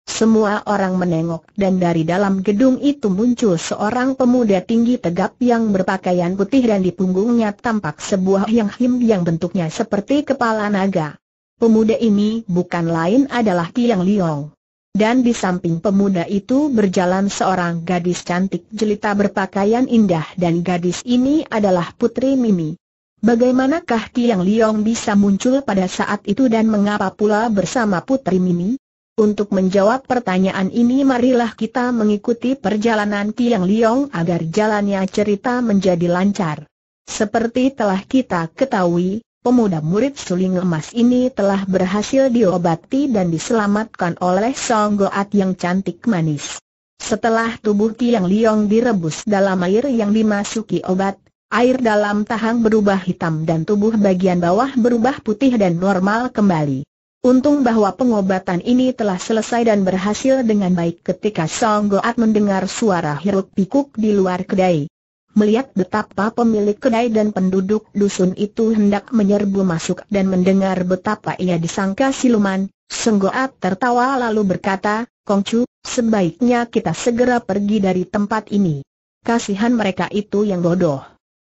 Semua orang menengok dan dari dalam gedung itu muncul seorang pemuda tinggi tegap yang berpakaian putih dan di punggungnya tampak sebuah yang him yang bentuknya seperti kepala naga. Pemuda ini bukan lain adalah Tiang Liong. Dan di samping pemuda itu berjalan seorang gadis cantik jelita berpakaian indah dan gadis ini adalah Putri Mimi. Bagaimanakah Tiang Liong bisa muncul pada saat itu dan mengapa pula bersama Putri Mimi? Untuk menjawab pertanyaan ini marilah kita mengikuti perjalanan Tiang Liong agar jalannya cerita menjadi lancar. Seperti telah kita ketahui, Pemuda murid suling emas ini telah berhasil diobati dan diselamatkan oleh Song Goat yang cantik manis. Setelah tubuh Tiang Liong direbus dalam air yang dimasuki obat, air dalam tahang berubah hitam dan tubuh bagian bawah berubah putih dan normal kembali. Untung bahwa pengobatan ini telah selesai dan berhasil dengan baik ketika Song Goat mendengar suara hiruk pikuk di luar kedai melihat betapa pemilik kedai dan penduduk dusun itu hendak menyerbu masuk dan mendengar betapa ia disangka siluman, Senggoat tertawa lalu berkata, Kongcu, sebaiknya kita segera pergi dari tempat ini. Kasihan mereka itu yang bodoh.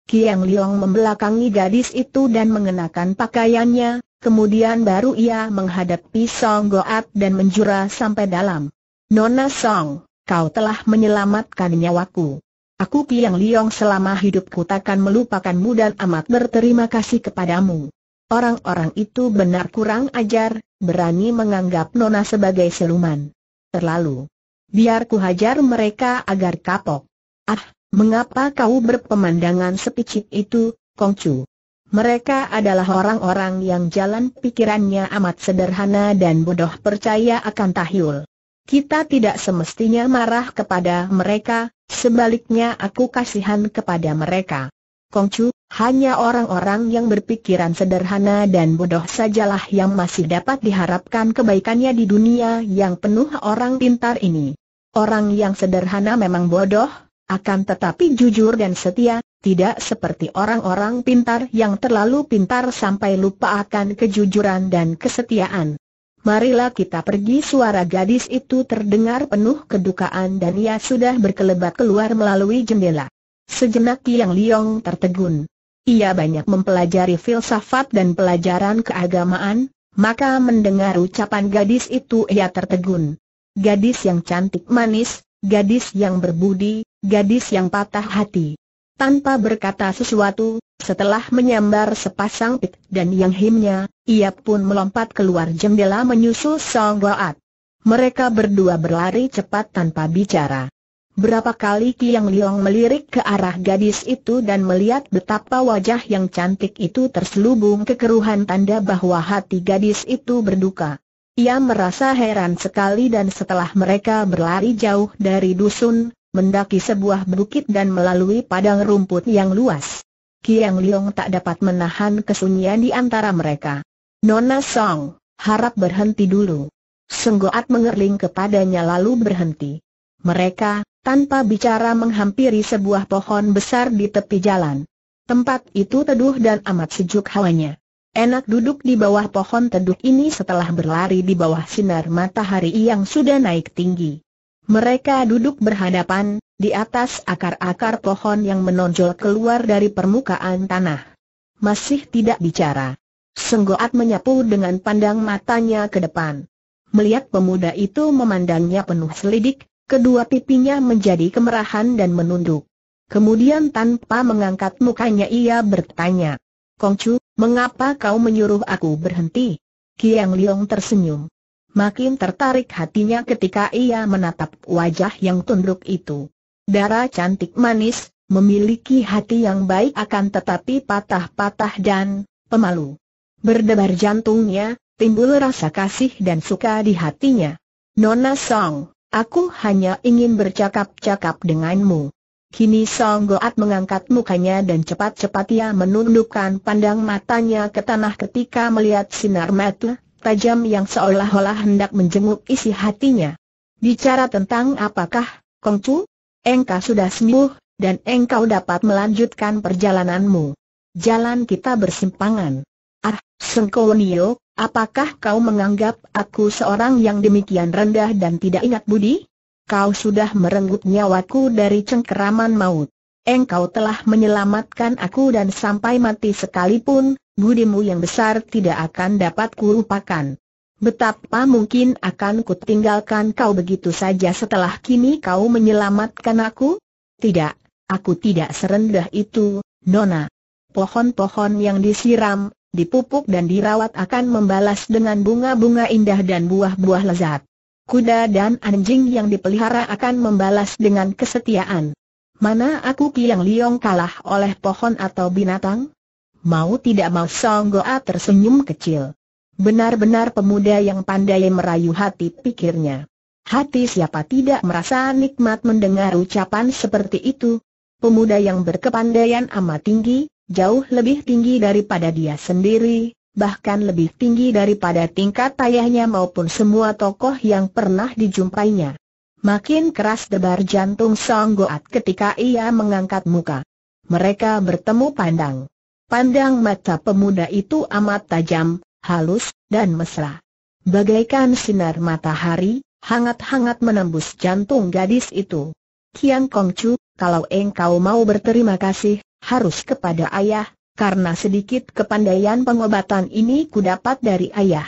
Kiang Liong membelakangi gadis itu dan mengenakan pakaiannya, kemudian baru ia menghadapi Song Goat dan menjura sampai dalam. Nona Song, kau telah menyelamatkan nyawaku. Aku Piang Liong selama hidupku takkan melupakanmu dan amat berterima kasih kepadamu. Orang-orang itu benar kurang ajar, berani menganggap Nona sebagai seluman. Terlalu. Biar ku hajar mereka agar kapok. Ah, mengapa kau berpemandangan sepicik itu, Kongcu? Mereka adalah orang-orang yang jalan pikirannya amat sederhana dan bodoh percaya akan tahil. Kita tidak semestinya marah kepada mereka, sebaliknya aku kasihan kepada mereka. Kongcu, hanya orang-orang yang berpikiran sederhana dan bodoh sajalah yang masih dapat diharapkan kebaikannya di dunia yang penuh orang pintar ini. Orang yang sederhana memang bodoh, akan tetapi jujur dan setia, tidak seperti orang-orang pintar yang terlalu pintar sampai lupa akan kejujuran dan kesetiaan. Marilah kita pergi suara gadis itu terdengar penuh kedukaan dan ia sudah berkelebat keluar melalui jendela. Sejenak Yang Liong tertegun. Ia banyak mempelajari filsafat dan pelajaran keagamaan, maka mendengar ucapan gadis itu ia tertegun. Gadis yang cantik manis, gadis yang berbudi, gadis yang patah hati. Tanpa berkata sesuatu, setelah menyambar sepasang pit dan yang himnya, ia pun melompat keluar jendela menyusul Song Goat. Mereka berdua berlari cepat tanpa bicara. Berapa kali Kiang Liong melirik ke arah gadis itu dan melihat betapa wajah yang cantik itu terselubung kekeruhan tanda bahwa hati gadis itu berduka. Ia merasa heran sekali dan setelah mereka berlari jauh dari dusun, mendaki sebuah bukit dan melalui padang rumput yang luas. Kiang Liong tak dapat menahan kesunyian di antara mereka. Nona Song, harap berhenti dulu. Senggoat mengerling kepadanya lalu berhenti. Mereka, tanpa bicara menghampiri sebuah pohon besar di tepi jalan. Tempat itu teduh dan amat sejuk hawanya. Enak duduk di bawah pohon teduh ini setelah berlari di bawah sinar matahari yang sudah naik tinggi. Mereka duduk berhadapan, di atas akar-akar pohon yang menonjol keluar dari permukaan tanah. Masih tidak bicara. Senggoat menyapu dengan pandang matanya ke depan. Melihat pemuda itu memandangnya penuh selidik, kedua pipinya menjadi kemerahan dan menunduk. Kemudian tanpa mengangkat mukanya ia bertanya, Kongcu, mengapa kau menyuruh aku berhenti? Kiang Liong tersenyum. Makin tertarik hatinya ketika ia menatap wajah yang tunduk itu. Darah cantik manis, memiliki hati yang baik akan tetapi patah-patah dan pemalu. Berdebar jantungnya, timbul rasa kasih dan suka di hatinya. Nona Song, aku hanya ingin bercakap-cakap denganmu. Kini Song Goat mengangkat mukanya dan cepat-cepat ia menundukkan pandang matanya ke tanah ketika melihat sinar mata tajam yang seolah-olah hendak menjenguk isi hatinya. Bicara tentang apakah, Kongcu? engkau sudah sembuh, dan engkau dapat melanjutkan perjalananmu. Jalan kita bersimpangan. Ah, Sengkolonio, apakah kau menganggap aku seorang yang demikian rendah dan tidak ingat budi? Kau sudah merenggut nyawaku dari cengkeraman maut. Engkau telah menyelamatkan aku dan sampai mati sekalipun, budimu yang besar tidak akan dapat kulupakan. Betapa mungkin akan kutinggalkan kau begitu saja setelah kini kau menyelamatkan aku? Tidak, aku tidak serendah itu, Nona. Pohon-pohon yang disiram, dipupuk dan dirawat akan membalas dengan bunga-bunga indah dan buah-buah lezat. Kuda dan anjing yang dipelihara akan membalas dengan kesetiaan. Mana aku Kiang Liong kalah oleh pohon atau binatang? Mau tidak mau Songgoa tersenyum kecil. Benar-benar pemuda yang pandai merayu hati pikirnya. Hati siapa tidak merasa nikmat mendengar ucapan seperti itu? Pemuda yang berkepandaian amat tinggi, jauh lebih tinggi daripada dia sendiri, bahkan lebih tinggi daripada tingkat ayahnya maupun semua tokoh yang pernah dijumpainya. Makin keras debar jantung Song Goat ketika ia mengangkat muka. Mereka bertemu pandang. Pandang mata pemuda itu amat tajam, halus, dan mesra. Bagaikan sinar matahari, hangat-hangat menembus jantung gadis itu. Kong Kongcu, kalau engkau mau berterima kasih, harus kepada ayah, karena sedikit kepandaian pengobatan ini ku dapat dari ayah.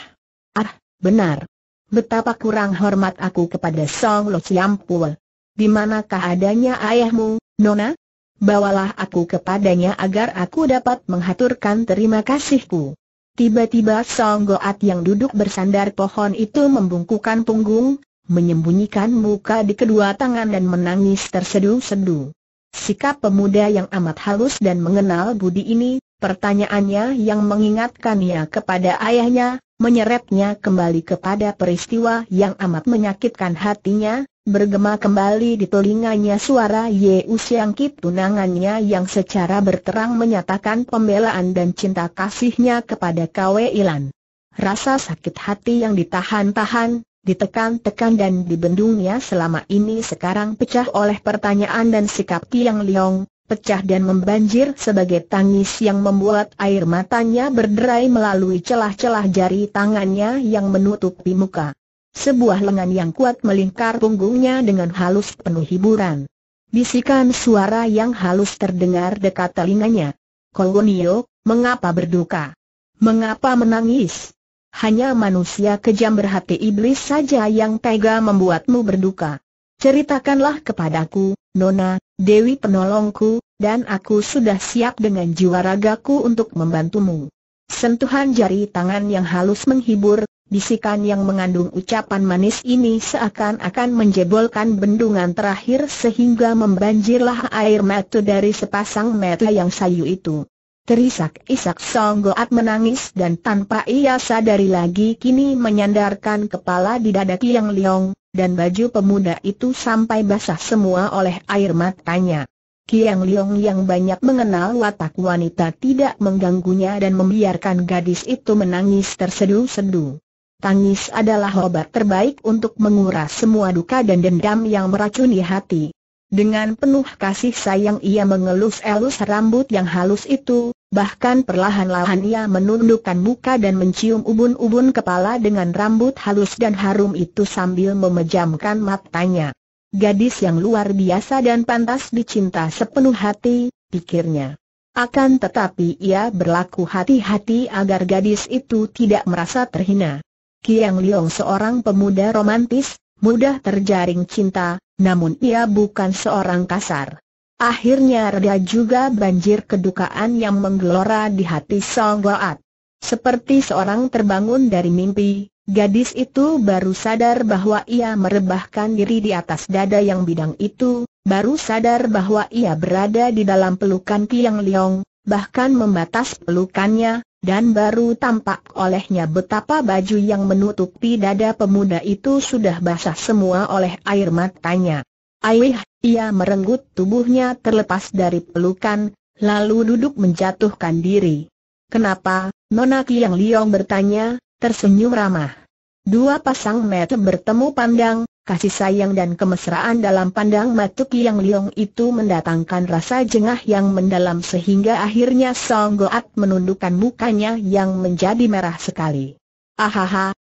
Ah, benar. Betapa kurang hormat aku kepada Song Lo Siampul. Di manakah adanya ayahmu, Nona? Bawalah aku kepadanya agar aku dapat menghaturkan terima kasihku. Tiba-tiba Song Goat yang duduk bersandar pohon itu membungkukan punggung, menyembunyikan muka di kedua tangan dan menangis tersedu-sedu. Sikap pemuda yang amat halus dan mengenal budi ini, pertanyaannya yang mengingatkannya kepada ayahnya, menyeretnya kembali kepada peristiwa yang amat menyakitkan hatinya, bergema kembali di telinganya suara Ye Usiang Kip tunangannya yang secara berterang menyatakan pembelaan dan cinta kasihnya kepada Kwe Ilan. Rasa sakit hati yang ditahan-tahan, ditekan-tekan dan dibendungnya selama ini sekarang pecah oleh pertanyaan dan sikap Tiang Liong, pecah dan membanjir sebagai tangis yang membuat air matanya berderai melalui celah-celah jari tangannya yang menutupi muka. Sebuah lengan yang kuat melingkar punggungnya dengan halus penuh hiburan. Bisikan suara yang halus terdengar dekat telinganya. Kolonio, mengapa berduka? Mengapa menangis? Hanya manusia kejam berhati iblis saja yang tega membuatmu berduka. Ceritakanlah kepadaku, Nona, Dewi penolongku, dan aku sudah siap dengan jiwa ragaku untuk membantumu. Sentuhan jari tangan yang halus menghibur, bisikan yang mengandung ucapan manis ini seakan-akan menjebolkan bendungan terakhir sehingga membanjirlah air mata dari sepasang mata yang sayu itu. Terisak-isak Songgoat menangis dan tanpa ia sadari lagi kini menyandarkan kepala di dada Kiang Liong, dan baju pemuda itu sampai basah semua oleh air matanya. Kiang Liong yang banyak mengenal watak wanita tidak mengganggunya dan membiarkan gadis itu menangis tersedu-sedu. Tangis adalah obat terbaik untuk menguras semua duka dan dendam yang meracuni hati. Dengan penuh kasih sayang ia mengelus-elus rambut yang halus itu, bahkan perlahan-lahan ia menundukkan muka dan mencium ubun-ubun kepala dengan rambut halus dan harum itu sambil memejamkan matanya. Gadis yang luar biasa dan pantas dicinta sepenuh hati, pikirnya. Akan tetapi ia berlaku hati-hati agar gadis itu tidak merasa terhina. Kiang Liong seorang pemuda romantis, mudah terjaring cinta, namun ia bukan seorang kasar. Akhirnya reda juga banjir kedukaan yang menggelora di hati Song Goat. Seperti seorang terbangun dari mimpi, gadis itu baru sadar bahwa ia merebahkan diri di atas dada yang bidang itu, baru sadar bahwa ia berada di dalam pelukan Kiang Liong, bahkan membatas pelukannya, dan baru tampak olehnya betapa baju yang menutupi dada pemuda itu sudah basah semua oleh air matanya. Aih, ia merenggut tubuhnya terlepas dari pelukan, lalu duduk menjatuhkan diri. Kenapa, Nona Kiang Liong bertanya, tersenyum ramah. Dua pasang mata bertemu pandang, kasih sayang dan kemesraan dalam pandang Matuk yang Liong itu mendatangkan rasa jengah yang mendalam sehingga akhirnya Song Goat menundukkan mukanya yang menjadi merah sekali. Ahaha,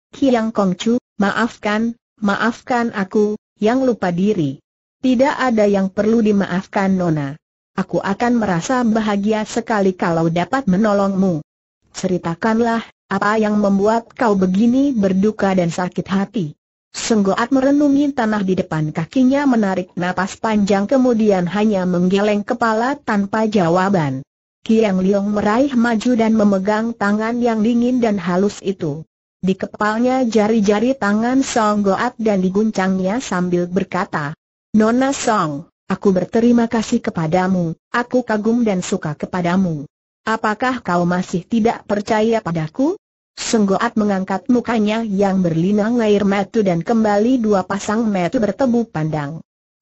Kong Chu, maafkan, maafkan aku, yang lupa diri. Tidak ada yang perlu dimaafkan Nona. Aku akan merasa bahagia sekali kalau dapat menolongmu. Ceritakanlah, apa yang membuat kau begini berduka dan sakit hati? Senggoat merenungi tanah di depan kakinya menarik napas panjang kemudian hanya menggeleng kepala tanpa jawaban. Kiang Liong meraih maju dan memegang tangan yang dingin dan halus itu. Di kepalnya jari-jari tangan Song Goat dan diguncangnya sambil berkata, Nona Song, aku berterima kasih kepadamu, aku kagum dan suka kepadamu. Apakah kau masih tidak percaya padaku? Senggoat mengangkat mukanya yang berlinang air mata dan kembali dua pasang mata bertemu pandang.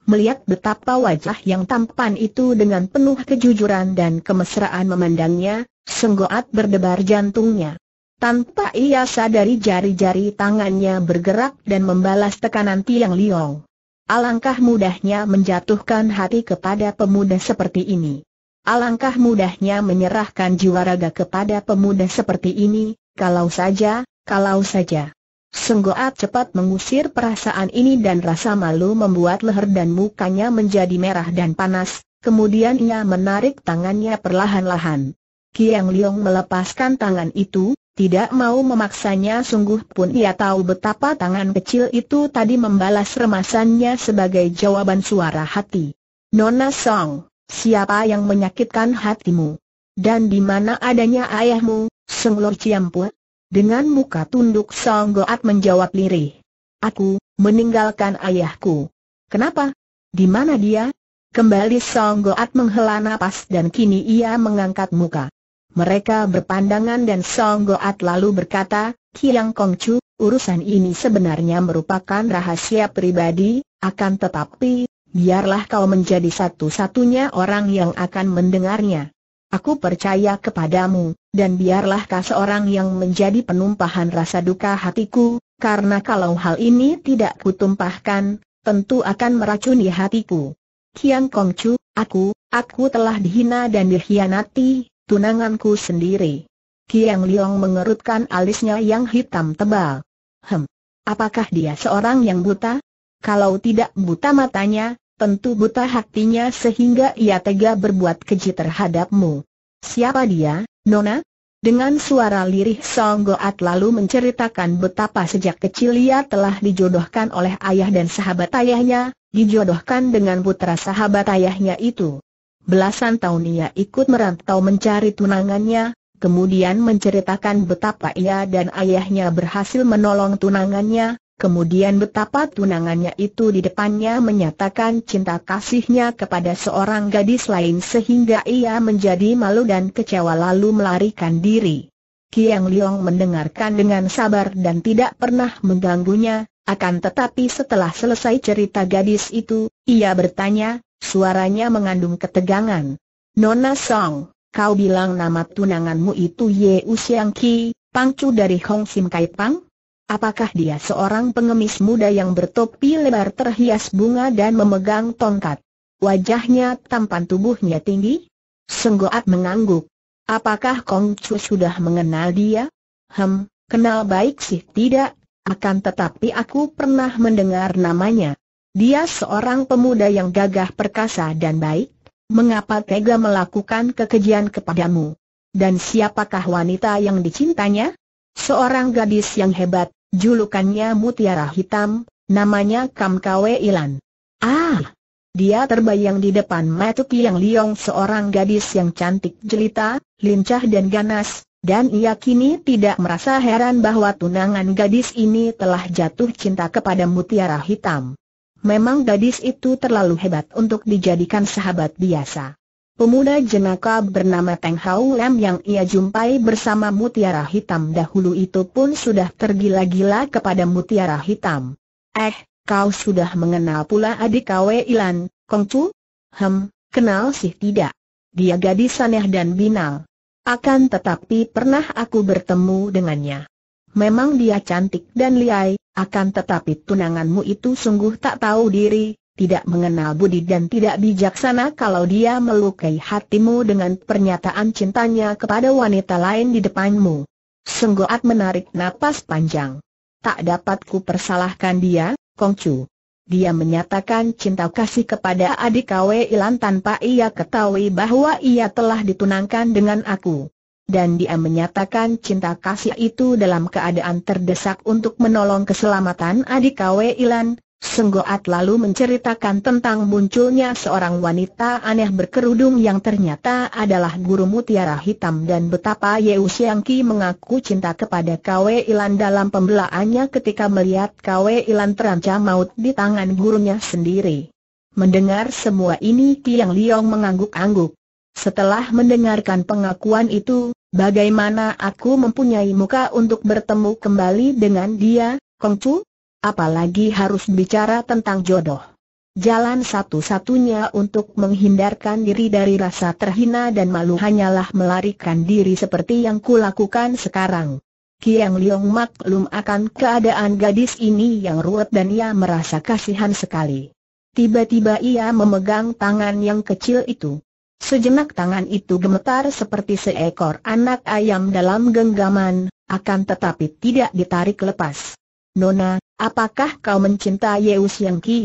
Melihat betapa wajah yang tampan itu dengan penuh kejujuran dan kemesraan memandangnya, Senggoat berdebar jantungnya. Tanpa ia sadari jari-jari tangannya bergerak dan membalas tekanan tiang liong. Alangkah mudahnya menjatuhkan hati kepada pemuda seperti ini. Alangkah mudahnya menyerahkan jiwa raga kepada pemuda seperti ini, kalau saja, kalau saja. Senggoat cepat mengusir perasaan ini dan rasa malu membuat leher dan mukanya menjadi merah dan panas, kemudian ia menarik tangannya perlahan-lahan. Kiang Liong melepaskan tangan itu, tidak mau memaksanya sungguh pun ia tahu betapa tangan kecil itu tadi membalas remasannya sebagai jawaban suara hati. Nona Song, siapa yang menyakitkan hatimu? Dan di mana adanya ayahmu, Semlor Ciampua? Dengan muka tunduk Song Goat menjawab lirih. Aku, meninggalkan ayahku. Kenapa? Di mana dia? Kembali Song Goat menghela nafas dan kini ia mengangkat muka. Mereka berpandangan dan Song Goat lalu berkata, Kiang Kongcu, urusan ini sebenarnya merupakan rahasia pribadi, akan tetapi, biarlah kau menjadi satu-satunya orang yang akan mendengarnya. Aku percaya kepadamu, dan biarlah kau seorang yang menjadi penumpahan rasa duka hatiku, karena kalau hal ini tidak kutumpahkan, tentu akan meracuni hatiku. Kian Chu, aku, aku telah dihina dan dikhianati, tunanganku sendiri. Kiang Liang mengerutkan alisnya yang hitam tebal. Hem, apakah dia seorang yang buta? Kalau tidak buta matanya, tentu buta hatinya sehingga ia tega berbuat keji terhadapmu. Siapa dia, Nona? Dengan suara lirih Song Goat lalu menceritakan betapa sejak kecil ia telah dijodohkan oleh ayah dan sahabat ayahnya, dijodohkan dengan putra sahabat ayahnya itu. Belasan tahun ia ikut merantau mencari tunangannya, kemudian menceritakan betapa ia dan ayahnya berhasil menolong tunangannya, Kemudian betapa tunangannya itu di depannya menyatakan cinta kasihnya kepada seorang gadis lain sehingga ia menjadi malu dan kecewa lalu melarikan diri. Kiang Liong mendengarkan dengan sabar dan tidak pernah mengganggunya, akan tetapi setelah selesai cerita gadis itu, ia bertanya, suaranya mengandung ketegangan. Nona Song, kau bilang nama tunanganmu itu Ye Usiang Ki, pangcu dari Hong Sim Kai Pang? Apakah dia seorang pengemis muda yang bertopi lebar terhias bunga dan memegang tongkat? Wajahnya tampan tubuhnya tinggi? Senggoat mengangguk. Apakah Kong Chu sudah mengenal dia? Hem, kenal baik sih tidak, akan tetapi aku pernah mendengar namanya. Dia seorang pemuda yang gagah perkasa dan baik, mengapa tega melakukan kekejian kepadamu? Dan siapakah wanita yang dicintanya? Seorang gadis yang hebat, Julukannya Mutiara Hitam, namanya Kam Kwe Ilan. Ah! Dia terbayang di depan mata Piang Liong seorang gadis yang cantik jelita, lincah dan ganas, dan ia kini tidak merasa heran bahwa tunangan gadis ini telah jatuh cinta kepada mutiara hitam. Memang gadis itu terlalu hebat untuk dijadikan sahabat biasa. Pemuda jenaka bernama Teng Hau Lam yang ia jumpai bersama mutiara hitam dahulu itu pun sudah tergila-gila kepada mutiara hitam. Eh, kau sudah mengenal pula adik Wei Ilan, Kong Kongcu? Hem, kenal sih tidak. Dia gadis aneh dan binal. Akan tetapi pernah aku bertemu dengannya. Memang dia cantik dan liai, akan tetapi tunanganmu itu sungguh tak tahu diri, tidak mengenal budi dan tidak bijaksana kalau dia melukai hatimu dengan pernyataan cintanya kepada wanita lain di depanmu. Senggoat menarik napas panjang. Tak dapat ku persalahkan dia, Kongcu. Dia menyatakan cinta kasih kepada adik KW Ilan tanpa ia ketahui bahwa ia telah ditunangkan dengan aku dan dia menyatakan cinta kasih itu dalam keadaan terdesak untuk menolong keselamatan adik KW Ilan, Senggoat lalu menceritakan tentang munculnya seorang wanita aneh berkerudung yang ternyata adalah guru mutiara hitam dan betapa Yeu Xiangqi mengaku cinta kepada Kwe Ilan dalam pembelaannya ketika melihat Kwe Ilan terancam maut di tangan gurunya sendiri. Mendengar semua ini Tiang Liong mengangguk-angguk. Setelah mendengarkan pengakuan itu, bagaimana aku mempunyai muka untuk bertemu kembali dengan dia, Kongcu? apalagi harus bicara tentang jodoh. Jalan satu-satunya untuk menghindarkan diri dari rasa terhina dan malu hanyalah melarikan diri seperti yang kulakukan sekarang. Kiang Liong maklum akan keadaan gadis ini yang ruwet dan ia merasa kasihan sekali. Tiba-tiba ia memegang tangan yang kecil itu. Sejenak tangan itu gemetar seperti seekor anak ayam dalam genggaman, akan tetapi tidak ditarik lepas. Nona, Apakah kau mencintai Yeus Yang Ki?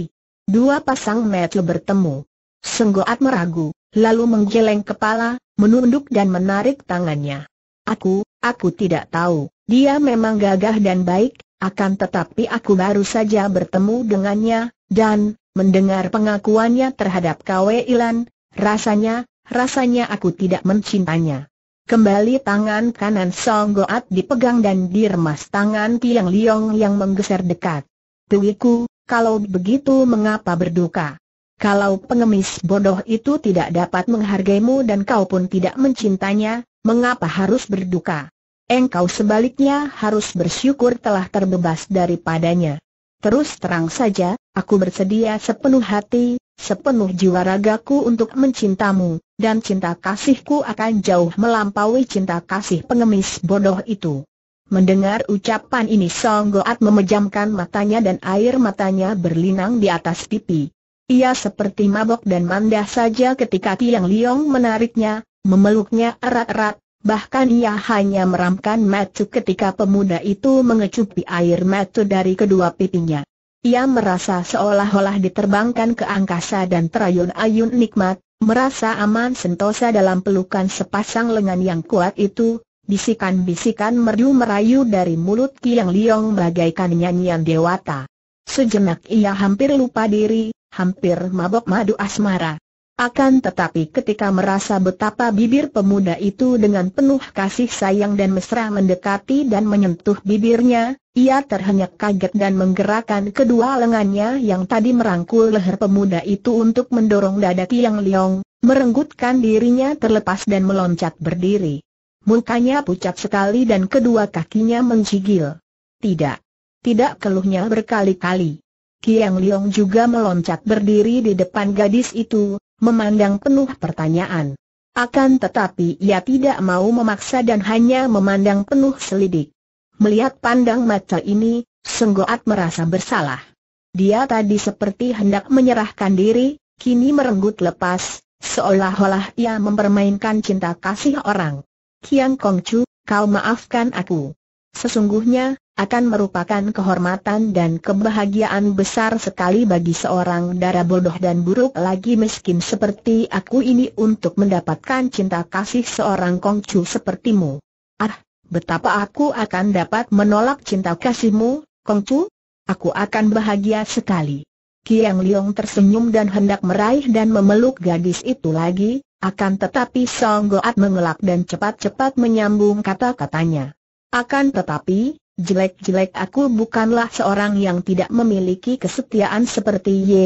Dua pasang metu bertemu. Senggoat meragu, lalu menggeleng kepala, menunduk dan menarik tangannya. Aku, aku tidak tahu, dia memang gagah dan baik, akan tetapi aku baru saja bertemu dengannya, dan, mendengar pengakuannya terhadap Kwe Ilan, rasanya, rasanya aku tidak mencintanya. Kembali tangan kanan Song Goat dipegang dan diremas tangan Tiang Liong yang menggeser dekat. Tuiku, kalau begitu mengapa berduka? Kalau pengemis bodoh itu tidak dapat menghargaimu dan kau pun tidak mencintanya, mengapa harus berduka? Engkau sebaliknya harus bersyukur telah terbebas daripadanya. Terus terang saja, aku bersedia sepenuh hati, sepenuh jiwa ragaku untuk mencintamu, dan cinta kasihku akan jauh melampaui cinta kasih pengemis bodoh itu. Mendengar ucapan ini Song Goat memejamkan matanya dan air matanya berlinang di atas pipi. Ia seperti mabok dan mandah saja ketika Tiang Liong menariknya, memeluknya erat-erat, Bahkan ia hanya meramkan mata ketika pemuda itu mengecupi air mata dari kedua pipinya. Ia merasa seolah-olah diterbangkan ke angkasa dan terayun-ayun nikmat, merasa aman sentosa dalam pelukan sepasang lengan yang kuat itu, bisikan-bisikan merdu merayu dari mulut Kiang Liong bagaikan nyanyian dewata. Sejenak ia hampir lupa diri, hampir mabok madu asmara. Akan tetapi ketika merasa betapa bibir pemuda itu dengan penuh kasih sayang dan mesra mendekati dan menyentuh bibirnya, ia terhenyak kaget dan menggerakkan kedua lengannya yang tadi merangkul leher pemuda itu untuk mendorong dada Tiang Liong, merenggutkan dirinya terlepas dan meloncat berdiri. Mukanya pucat sekali dan kedua kakinya menggigil. Tidak. Tidak keluhnya berkali-kali. Kiang Liong juga meloncat berdiri di depan gadis itu, memandang penuh pertanyaan. Akan tetapi ia tidak mau memaksa dan hanya memandang penuh selidik. Melihat pandang mata ini, Senggoat merasa bersalah. Dia tadi seperti hendak menyerahkan diri, kini merenggut lepas, seolah-olah ia mempermainkan cinta kasih orang. Kiang Kongcu, kau maafkan aku. Sesungguhnya, akan merupakan kehormatan dan kebahagiaan besar sekali bagi seorang darah bodoh dan buruk lagi miskin seperti aku ini untuk mendapatkan cinta kasih seorang kongcu sepertimu. Ah, betapa aku akan dapat menolak cinta kasihmu, kongcu? Aku akan bahagia sekali. Kiang Liong tersenyum dan hendak meraih dan memeluk gadis itu lagi, akan tetapi Song Goat mengelak dan cepat-cepat menyambung kata-katanya. Akan tetapi, Jelek-jelek aku bukanlah seorang yang tidak memiliki kesetiaan seperti Ye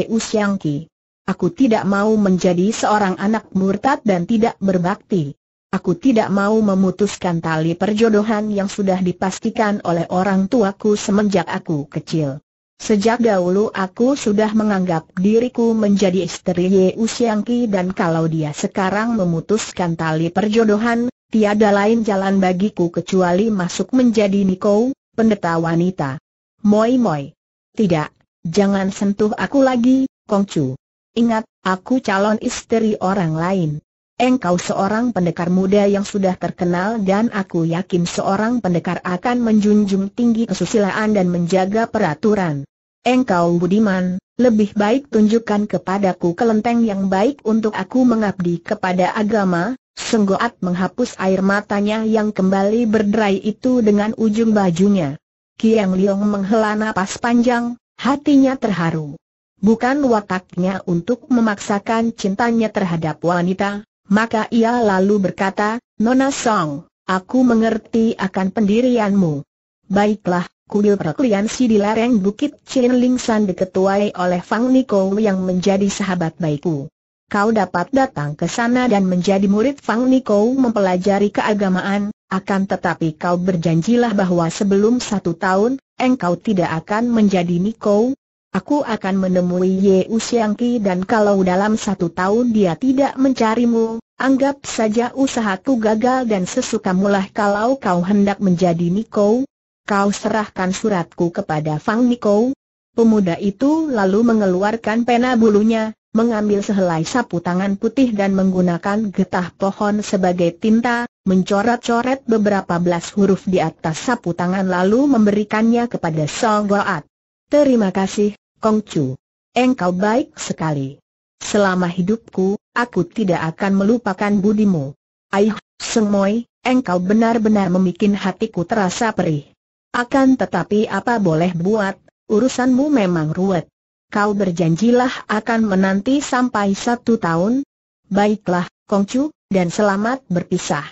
Ki. Aku tidak mau menjadi seorang anak murtad dan tidak berbakti. Aku tidak mau memutuskan tali perjodohan yang sudah dipastikan oleh orang tuaku semenjak aku kecil. Sejak dahulu aku sudah menganggap diriku menjadi istri Ye Ki dan kalau dia sekarang memutuskan tali perjodohan, Tiada lain jalan bagiku kecuali masuk menjadi Niko, pendeta wanita. Moi moi. Tidak, jangan sentuh aku lagi, Kongcu. Ingat, aku calon istri orang lain. Engkau seorang pendekar muda yang sudah terkenal dan aku yakin seorang pendekar akan menjunjung tinggi kesusilaan dan menjaga peraturan. Engkau budiman, lebih baik tunjukkan kepadaku kelenteng yang baik untuk aku mengabdi kepada agama, Senggoat menghapus air matanya yang kembali berderai itu dengan ujung bajunya. Kiang Liong menghela napas panjang, hatinya terharu. Bukan wataknya untuk memaksakan cintanya terhadap wanita, maka ia lalu berkata, Nona Song, aku mengerti akan pendirianmu. Baiklah, kuil perkliansi di lereng Bukit Ling San diketuai oleh Fang Niko yang menjadi sahabat baikku kau dapat datang ke sana dan menjadi murid Fang Niko mempelajari keagamaan, akan tetapi kau berjanjilah bahwa sebelum satu tahun, engkau tidak akan menjadi Niko. Aku akan menemui Ye Usiangki dan kalau dalam satu tahun dia tidak mencarimu, anggap saja usahaku gagal dan sesukamulah kalau kau hendak menjadi Niko. Kau serahkan suratku kepada Fang Niko. Pemuda itu lalu mengeluarkan pena bulunya, mengambil sehelai sapu tangan putih dan menggunakan getah pohon sebagai tinta, mencoret-coret beberapa belas huruf di atas sapu tangan lalu memberikannya kepada Song Goat. Terima kasih, Kong Kongcu. Engkau baik sekali. Selama hidupku, aku tidak akan melupakan budimu. Aih, Semoy, engkau benar-benar membuat hatiku terasa perih. Akan tetapi apa boleh buat, urusanmu memang ruwet kau berjanjilah akan menanti sampai satu tahun? Baiklah, Kongcu, dan selamat berpisah.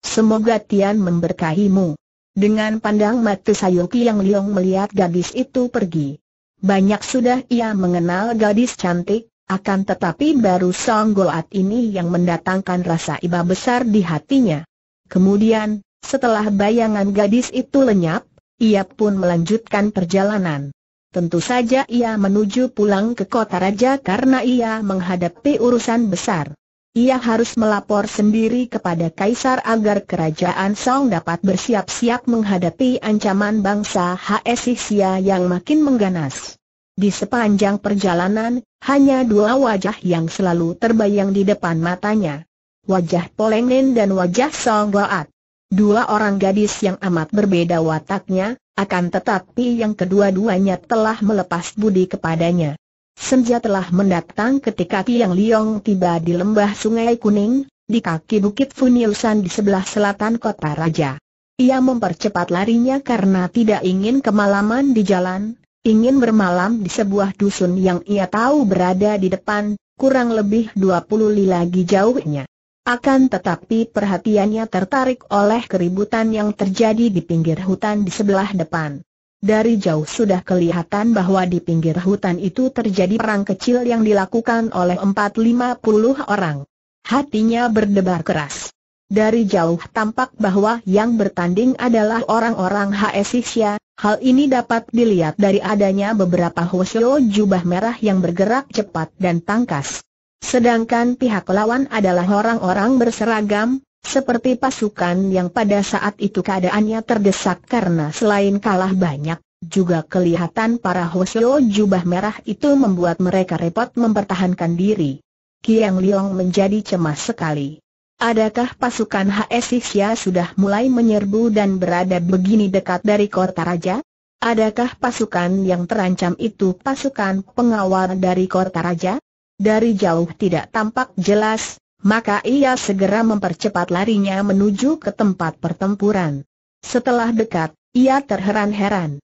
Semoga Tian memberkahimu. Dengan pandang mata Sayuki yang Liong melihat gadis itu pergi. Banyak sudah ia mengenal gadis cantik, akan tetapi baru Song Goat ini yang mendatangkan rasa iba besar di hatinya. Kemudian, setelah bayangan gadis itu lenyap, ia pun melanjutkan perjalanan. Tentu saja ia menuju pulang ke kota raja karena ia menghadapi urusan besar. Ia harus melapor sendiri kepada kaisar agar kerajaan Song dapat bersiap-siap menghadapi ancaman bangsa Hsisia yang makin mengganas. Di sepanjang perjalanan, hanya dua wajah yang selalu terbayang di depan matanya. Wajah Polengin dan wajah Song Goat. Dua orang gadis yang amat berbeda wataknya, akan tetapi yang kedua-duanya telah melepas budi kepadanya. Senja telah mendatang ketika Tiang Liong tiba di lembah Sungai Kuning, di kaki Bukit Funiusan di sebelah selatan kota raja. Ia mempercepat larinya karena tidak ingin kemalaman di jalan, ingin bermalam di sebuah dusun yang ia tahu berada di depan, kurang lebih 20 li lagi jauhnya. Akan tetapi perhatiannya tertarik oleh keributan yang terjadi di pinggir hutan di sebelah depan. Dari jauh sudah kelihatan bahwa di pinggir hutan itu terjadi perang kecil yang dilakukan oleh 450 orang. Hatinya berdebar keras. Dari jauh tampak bahwa yang bertanding adalah orang-orang HS hal ini dapat dilihat dari adanya beberapa hosyo jubah merah yang bergerak cepat dan tangkas. Sedangkan pihak lawan adalah orang-orang berseragam, seperti pasukan yang pada saat itu keadaannya terdesak karena selain kalah banyak, juga kelihatan para Hosyo jubah merah itu membuat mereka repot mempertahankan diri. Kiang Liong menjadi cemas sekali. Adakah pasukan HSXia sudah mulai menyerbu dan berada begini dekat dari kota raja? Adakah pasukan yang terancam itu pasukan pengawal dari kota raja? dari jauh tidak tampak jelas, maka ia segera mempercepat larinya menuju ke tempat pertempuran. Setelah dekat, ia terheran-heran.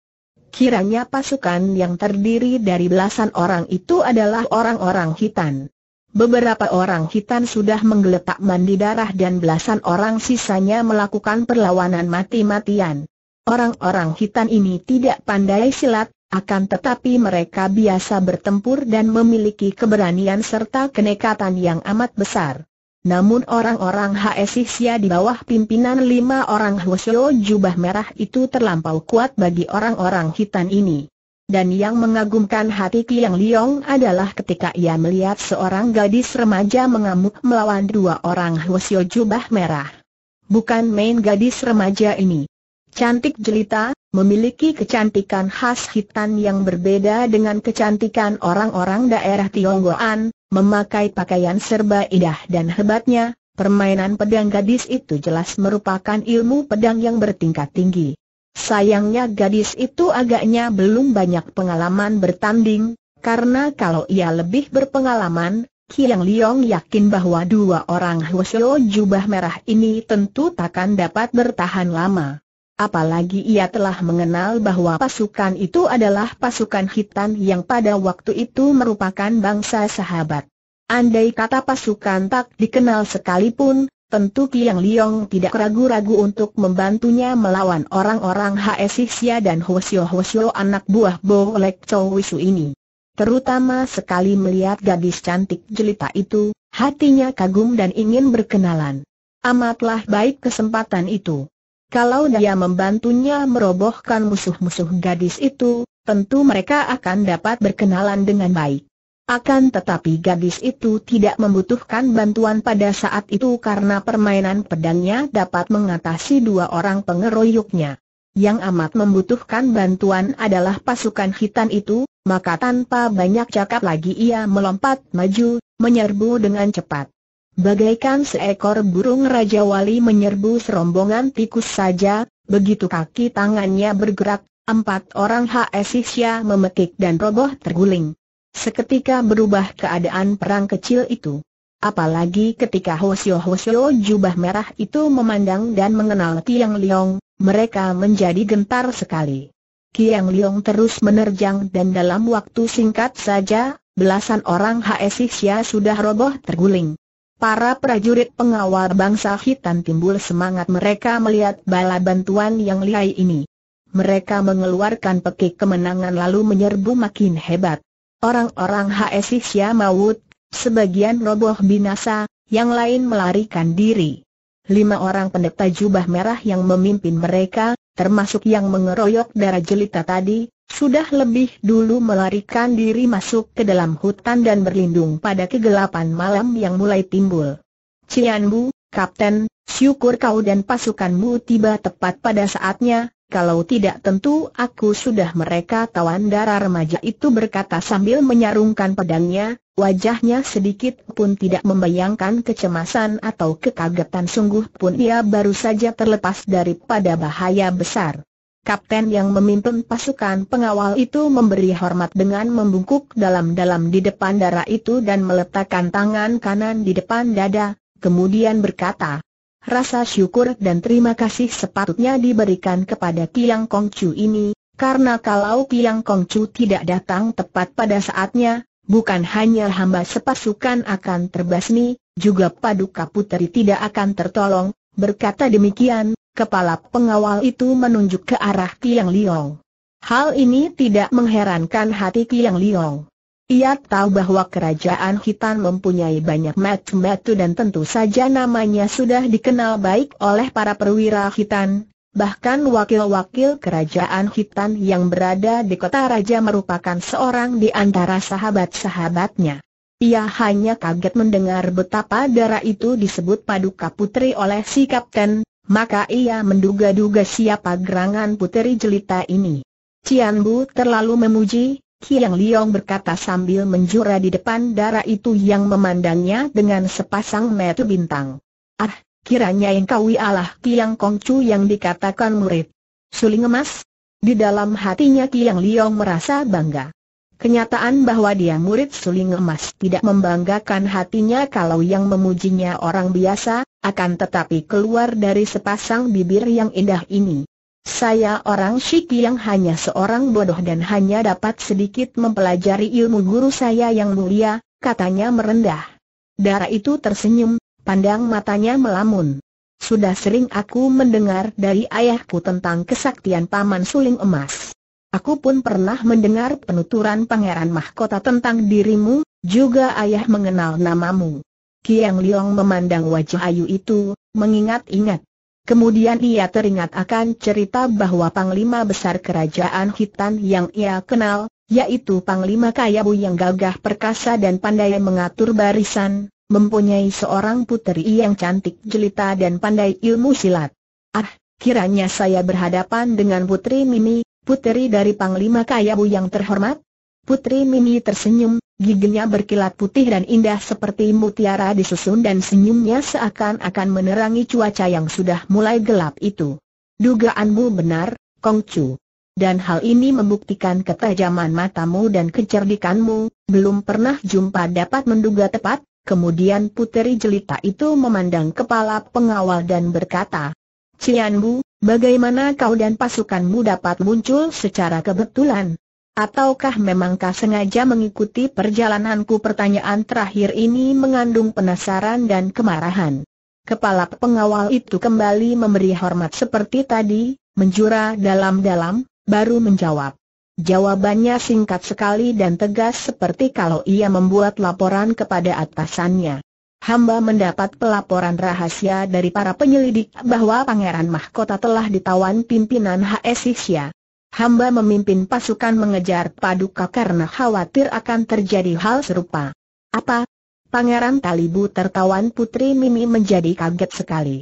Kiranya pasukan yang terdiri dari belasan orang itu adalah orang-orang hitam. Beberapa orang hitam sudah menggeletak mandi darah dan belasan orang sisanya melakukan perlawanan mati-matian. Orang-orang hitam ini tidak pandai silat, akan tetapi mereka biasa bertempur dan memiliki keberanian serta kenekatan yang amat besar. Namun orang-orang Hsixia di bawah pimpinan lima orang Hwasyo jubah merah itu terlampau kuat bagi orang-orang Hitam ini. Dan yang mengagumkan hati Kiang Liong adalah ketika ia melihat seorang gadis remaja mengamuk melawan dua orang Hwasyo jubah merah. Bukan main gadis remaja ini. Cantik jelita, Memiliki kecantikan khas hitam yang berbeda dengan kecantikan orang-orang daerah Tionggoan, memakai pakaian serba indah dan hebatnya, permainan pedang gadis itu jelas merupakan ilmu pedang yang bertingkat tinggi. Sayangnya gadis itu agaknya belum banyak pengalaman bertanding, karena kalau ia lebih berpengalaman, Kiang Liong yakin bahwa dua orang Hwasyo jubah merah ini tentu takkan dapat bertahan lama. Apalagi ia telah mengenal bahwa pasukan itu adalah pasukan hitam yang pada waktu itu merupakan bangsa sahabat. Andai kata pasukan tak dikenal sekalipun, tentu Kiang Liong tidak ragu-ragu untuk membantunya melawan orang-orang Hsixia dan Hosio-Hosio anak buah Bo Lek Chow Wisu ini. Terutama sekali melihat gadis cantik jelita itu, hatinya kagum dan ingin berkenalan. Amatlah baik kesempatan itu. Kalau dia membantunya merobohkan musuh-musuh gadis itu, tentu mereka akan dapat berkenalan dengan baik. Akan tetapi gadis itu tidak membutuhkan bantuan pada saat itu karena permainan pedangnya dapat mengatasi dua orang pengeroyoknya. Yang amat membutuhkan bantuan adalah pasukan hitam itu, maka tanpa banyak cakap lagi ia melompat maju, menyerbu dengan cepat. Bagaikan seekor burung Raja Wali menyerbu serombongan tikus saja, begitu kaki tangannya bergerak, empat orang HS memetik dan roboh terguling. Seketika berubah keadaan perang kecil itu. Apalagi ketika Hosio Hosio jubah merah itu memandang dan mengenal Tiang Liong, mereka menjadi gentar sekali. Tiang Liong terus menerjang dan dalam waktu singkat saja, belasan orang HS sudah roboh terguling. Para prajurit pengawal bangsa hitam timbul semangat mereka melihat bala bantuan yang lihai ini. Mereka mengeluarkan pekik kemenangan lalu menyerbu makin hebat. Orang-orang HSI Siamawut, sebagian roboh binasa, yang lain melarikan diri. Lima orang pendeta jubah merah yang memimpin mereka, termasuk yang mengeroyok darah jelita tadi, sudah lebih dulu melarikan diri masuk ke dalam hutan dan berlindung pada kegelapan malam yang mulai timbul. Cian Kapten, syukur kau dan pasukanmu tiba tepat pada saatnya, kalau tidak tentu aku sudah mereka tawan darah remaja itu berkata sambil menyarungkan pedangnya, wajahnya sedikit pun tidak membayangkan kecemasan atau kekagetan sungguh pun ia baru saja terlepas daripada bahaya besar. Kapten yang memimpin pasukan pengawal itu memberi hormat dengan membungkuk dalam-dalam di depan darah itu dan meletakkan tangan kanan di depan dada, kemudian berkata, Rasa syukur dan terima kasih sepatutnya diberikan kepada Kong Kongcu ini, karena kalau Kong Kongcu tidak datang tepat pada saatnya, bukan hanya hamba sepasukan akan terbasmi, juga Paduka Puteri tidak akan tertolong, Berkata demikian, kepala pengawal itu menunjuk ke arah Tiang Liong. Hal ini tidak mengherankan hati Tiang Liong. Ia tahu bahwa kerajaan Hitan mempunyai banyak metu-metu dan tentu saja namanya sudah dikenal baik oleh para perwira Hitan. Bahkan wakil-wakil kerajaan Hitan yang berada di kota raja merupakan seorang di antara sahabat-sahabatnya. Ia hanya kaget mendengar betapa darah itu disebut paduka putri oleh si kapten, maka ia menduga-duga siapa gerangan putri jelita ini. Cian Bu terlalu memuji, Kiang Liong berkata sambil menjura di depan darah itu yang memandangnya dengan sepasang metu bintang. Ah, kiranya engkau ialah ya Kiang Kongcu yang dikatakan murid. Suling emas? Di dalam hatinya Kiang Liong merasa bangga. Kenyataan bahwa dia murid suling emas tidak membanggakan hatinya kalau yang memujinya orang biasa, akan tetapi keluar dari sepasang bibir yang indah ini. Saya orang Shiki yang hanya seorang bodoh dan hanya dapat sedikit mempelajari ilmu guru saya yang mulia, katanya merendah. Dara itu tersenyum, pandang matanya melamun. Sudah sering aku mendengar dari ayahku tentang kesaktian Paman Suling Emas. Aku pun pernah mendengar penuturan Pangeran Mahkota tentang dirimu, juga ayah mengenal namamu. Kiang Liong memandang wajah Ayu itu, mengingat-ingat. Kemudian ia teringat akan cerita bahwa Panglima Besar Kerajaan Hitan yang ia kenal, yaitu Panglima Kayabu yang gagah perkasa dan pandai mengatur barisan, mempunyai seorang puteri yang cantik jelita dan pandai ilmu silat. Ah, kiranya saya berhadapan dengan putri Mimi, Puteri dari Panglima Kayabu yang terhormat? Putri Mini tersenyum, giginya berkilat putih dan indah seperti mutiara disusun dan senyumnya seakan-akan menerangi cuaca yang sudah mulai gelap itu. Dugaanmu benar, Kong Chu. Dan hal ini membuktikan ketajaman matamu dan kecerdikanmu, belum pernah jumpa dapat menduga tepat, kemudian puteri jelita itu memandang kepala pengawal dan berkata, Cianbu, Bagaimana kau dan pasukanmu dapat muncul secara kebetulan? Ataukah memang kau sengaja mengikuti perjalananku? Pertanyaan terakhir ini mengandung penasaran dan kemarahan. Kepala pengawal itu kembali memberi hormat seperti tadi, menjura dalam-dalam, baru menjawab. Jawabannya singkat sekali dan tegas seperti kalau ia membuat laporan kepada atasannya. Hamba mendapat pelaporan rahasia dari para penyelidik bahwa Pangeran Mahkota telah ditawan pimpinan HS Isya. Hamba memimpin pasukan mengejar Paduka karena khawatir akan terjadi hal serupa. Apa? Pangeran Talibu tertawan Putri Mimi menjadi kaget sekali.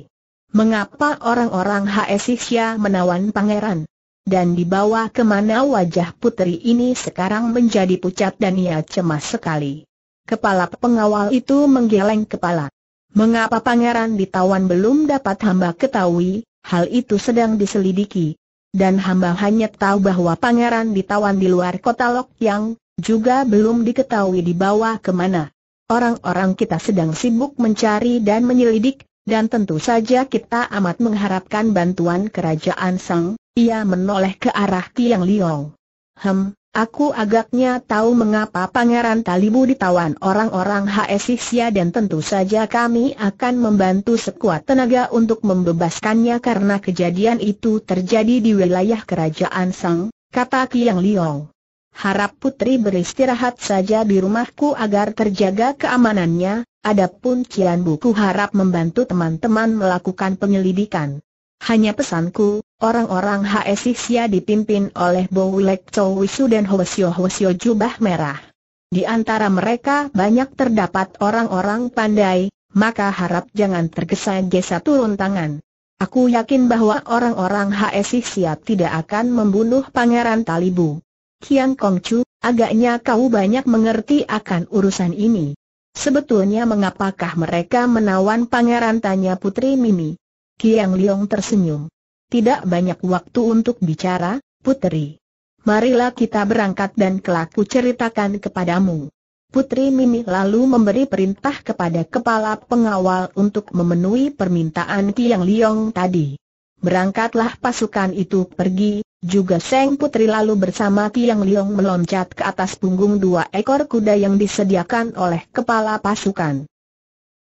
Mengapa orang-orang HS Isya menawan Pangeran? Dan dibawa kemana wajah putri ini sekarang menjadi pucat dan ia cemas sekali. Kepala pengawal itu menggeleng kepala. Mengapa pangeran ditawan belum dapat hamba ketahui, hal itu sedang diselidiki. Dan hamba hanya tahu bahwa pangeran ditawan di luar kota Lok Yang, juga belum diketahui dibawa kemana. Orang-orang kita sedang sibuk mencari dan menyelidik, dan tentu saja kita amat mengharapkan bantuan kerajaan Sang, ia menoleh ke arah Tiang Liong. Hem, Aku agaknya tahu mengapa Pangeran Talibu ditawan orang-orang HSISIA dan tentu saja kami akan membantu sekuat tenaga untuk membebaskannya karena kejadian itu terjadi di wilayah kerajaan Sang, kata Kiang Liong. Harap putri beristirahat saja di rumahku agar terjaga keamanannya, adapun Cian Buku harap membantu teman-teman melakukan penyelidikan. Hanya pesanku, Orang-orang Hesisia dipimpin oleh Bo Lek Chow Wisu dan Hwasyo Hwasyo Jubah Merah. Di antara mereka banyak terdapat orang-orang pandai, maka harap jangan tergesa-gesa turun tangan. Aku yakin bahwa orang-orang Hesisia tidak akan membunuh Pangeran Talibu. Kian Kongcu, agaknya kau banyak mengerti akan urusan ini. Sebetulnya mengapakah mereka menawan Pangeran tanya Putri Mimi. Kiang Liong tersenyum. Tidak banyak waktu untuk bicara, Putri. Marilah kita berangkat dan kelaku ceritakan kepadamu. Putri Mimi lalu memberi perintah kepada kepala pengawal untuk memenuhi permintaan Kiang Liong tadi. Berangkatlah pasukan itu pergi, juga Seng Putri lalu bersama Kiang Liong meloncat ke atas punggung dua ekor kuda yang disediakan oleh kepala pasukan.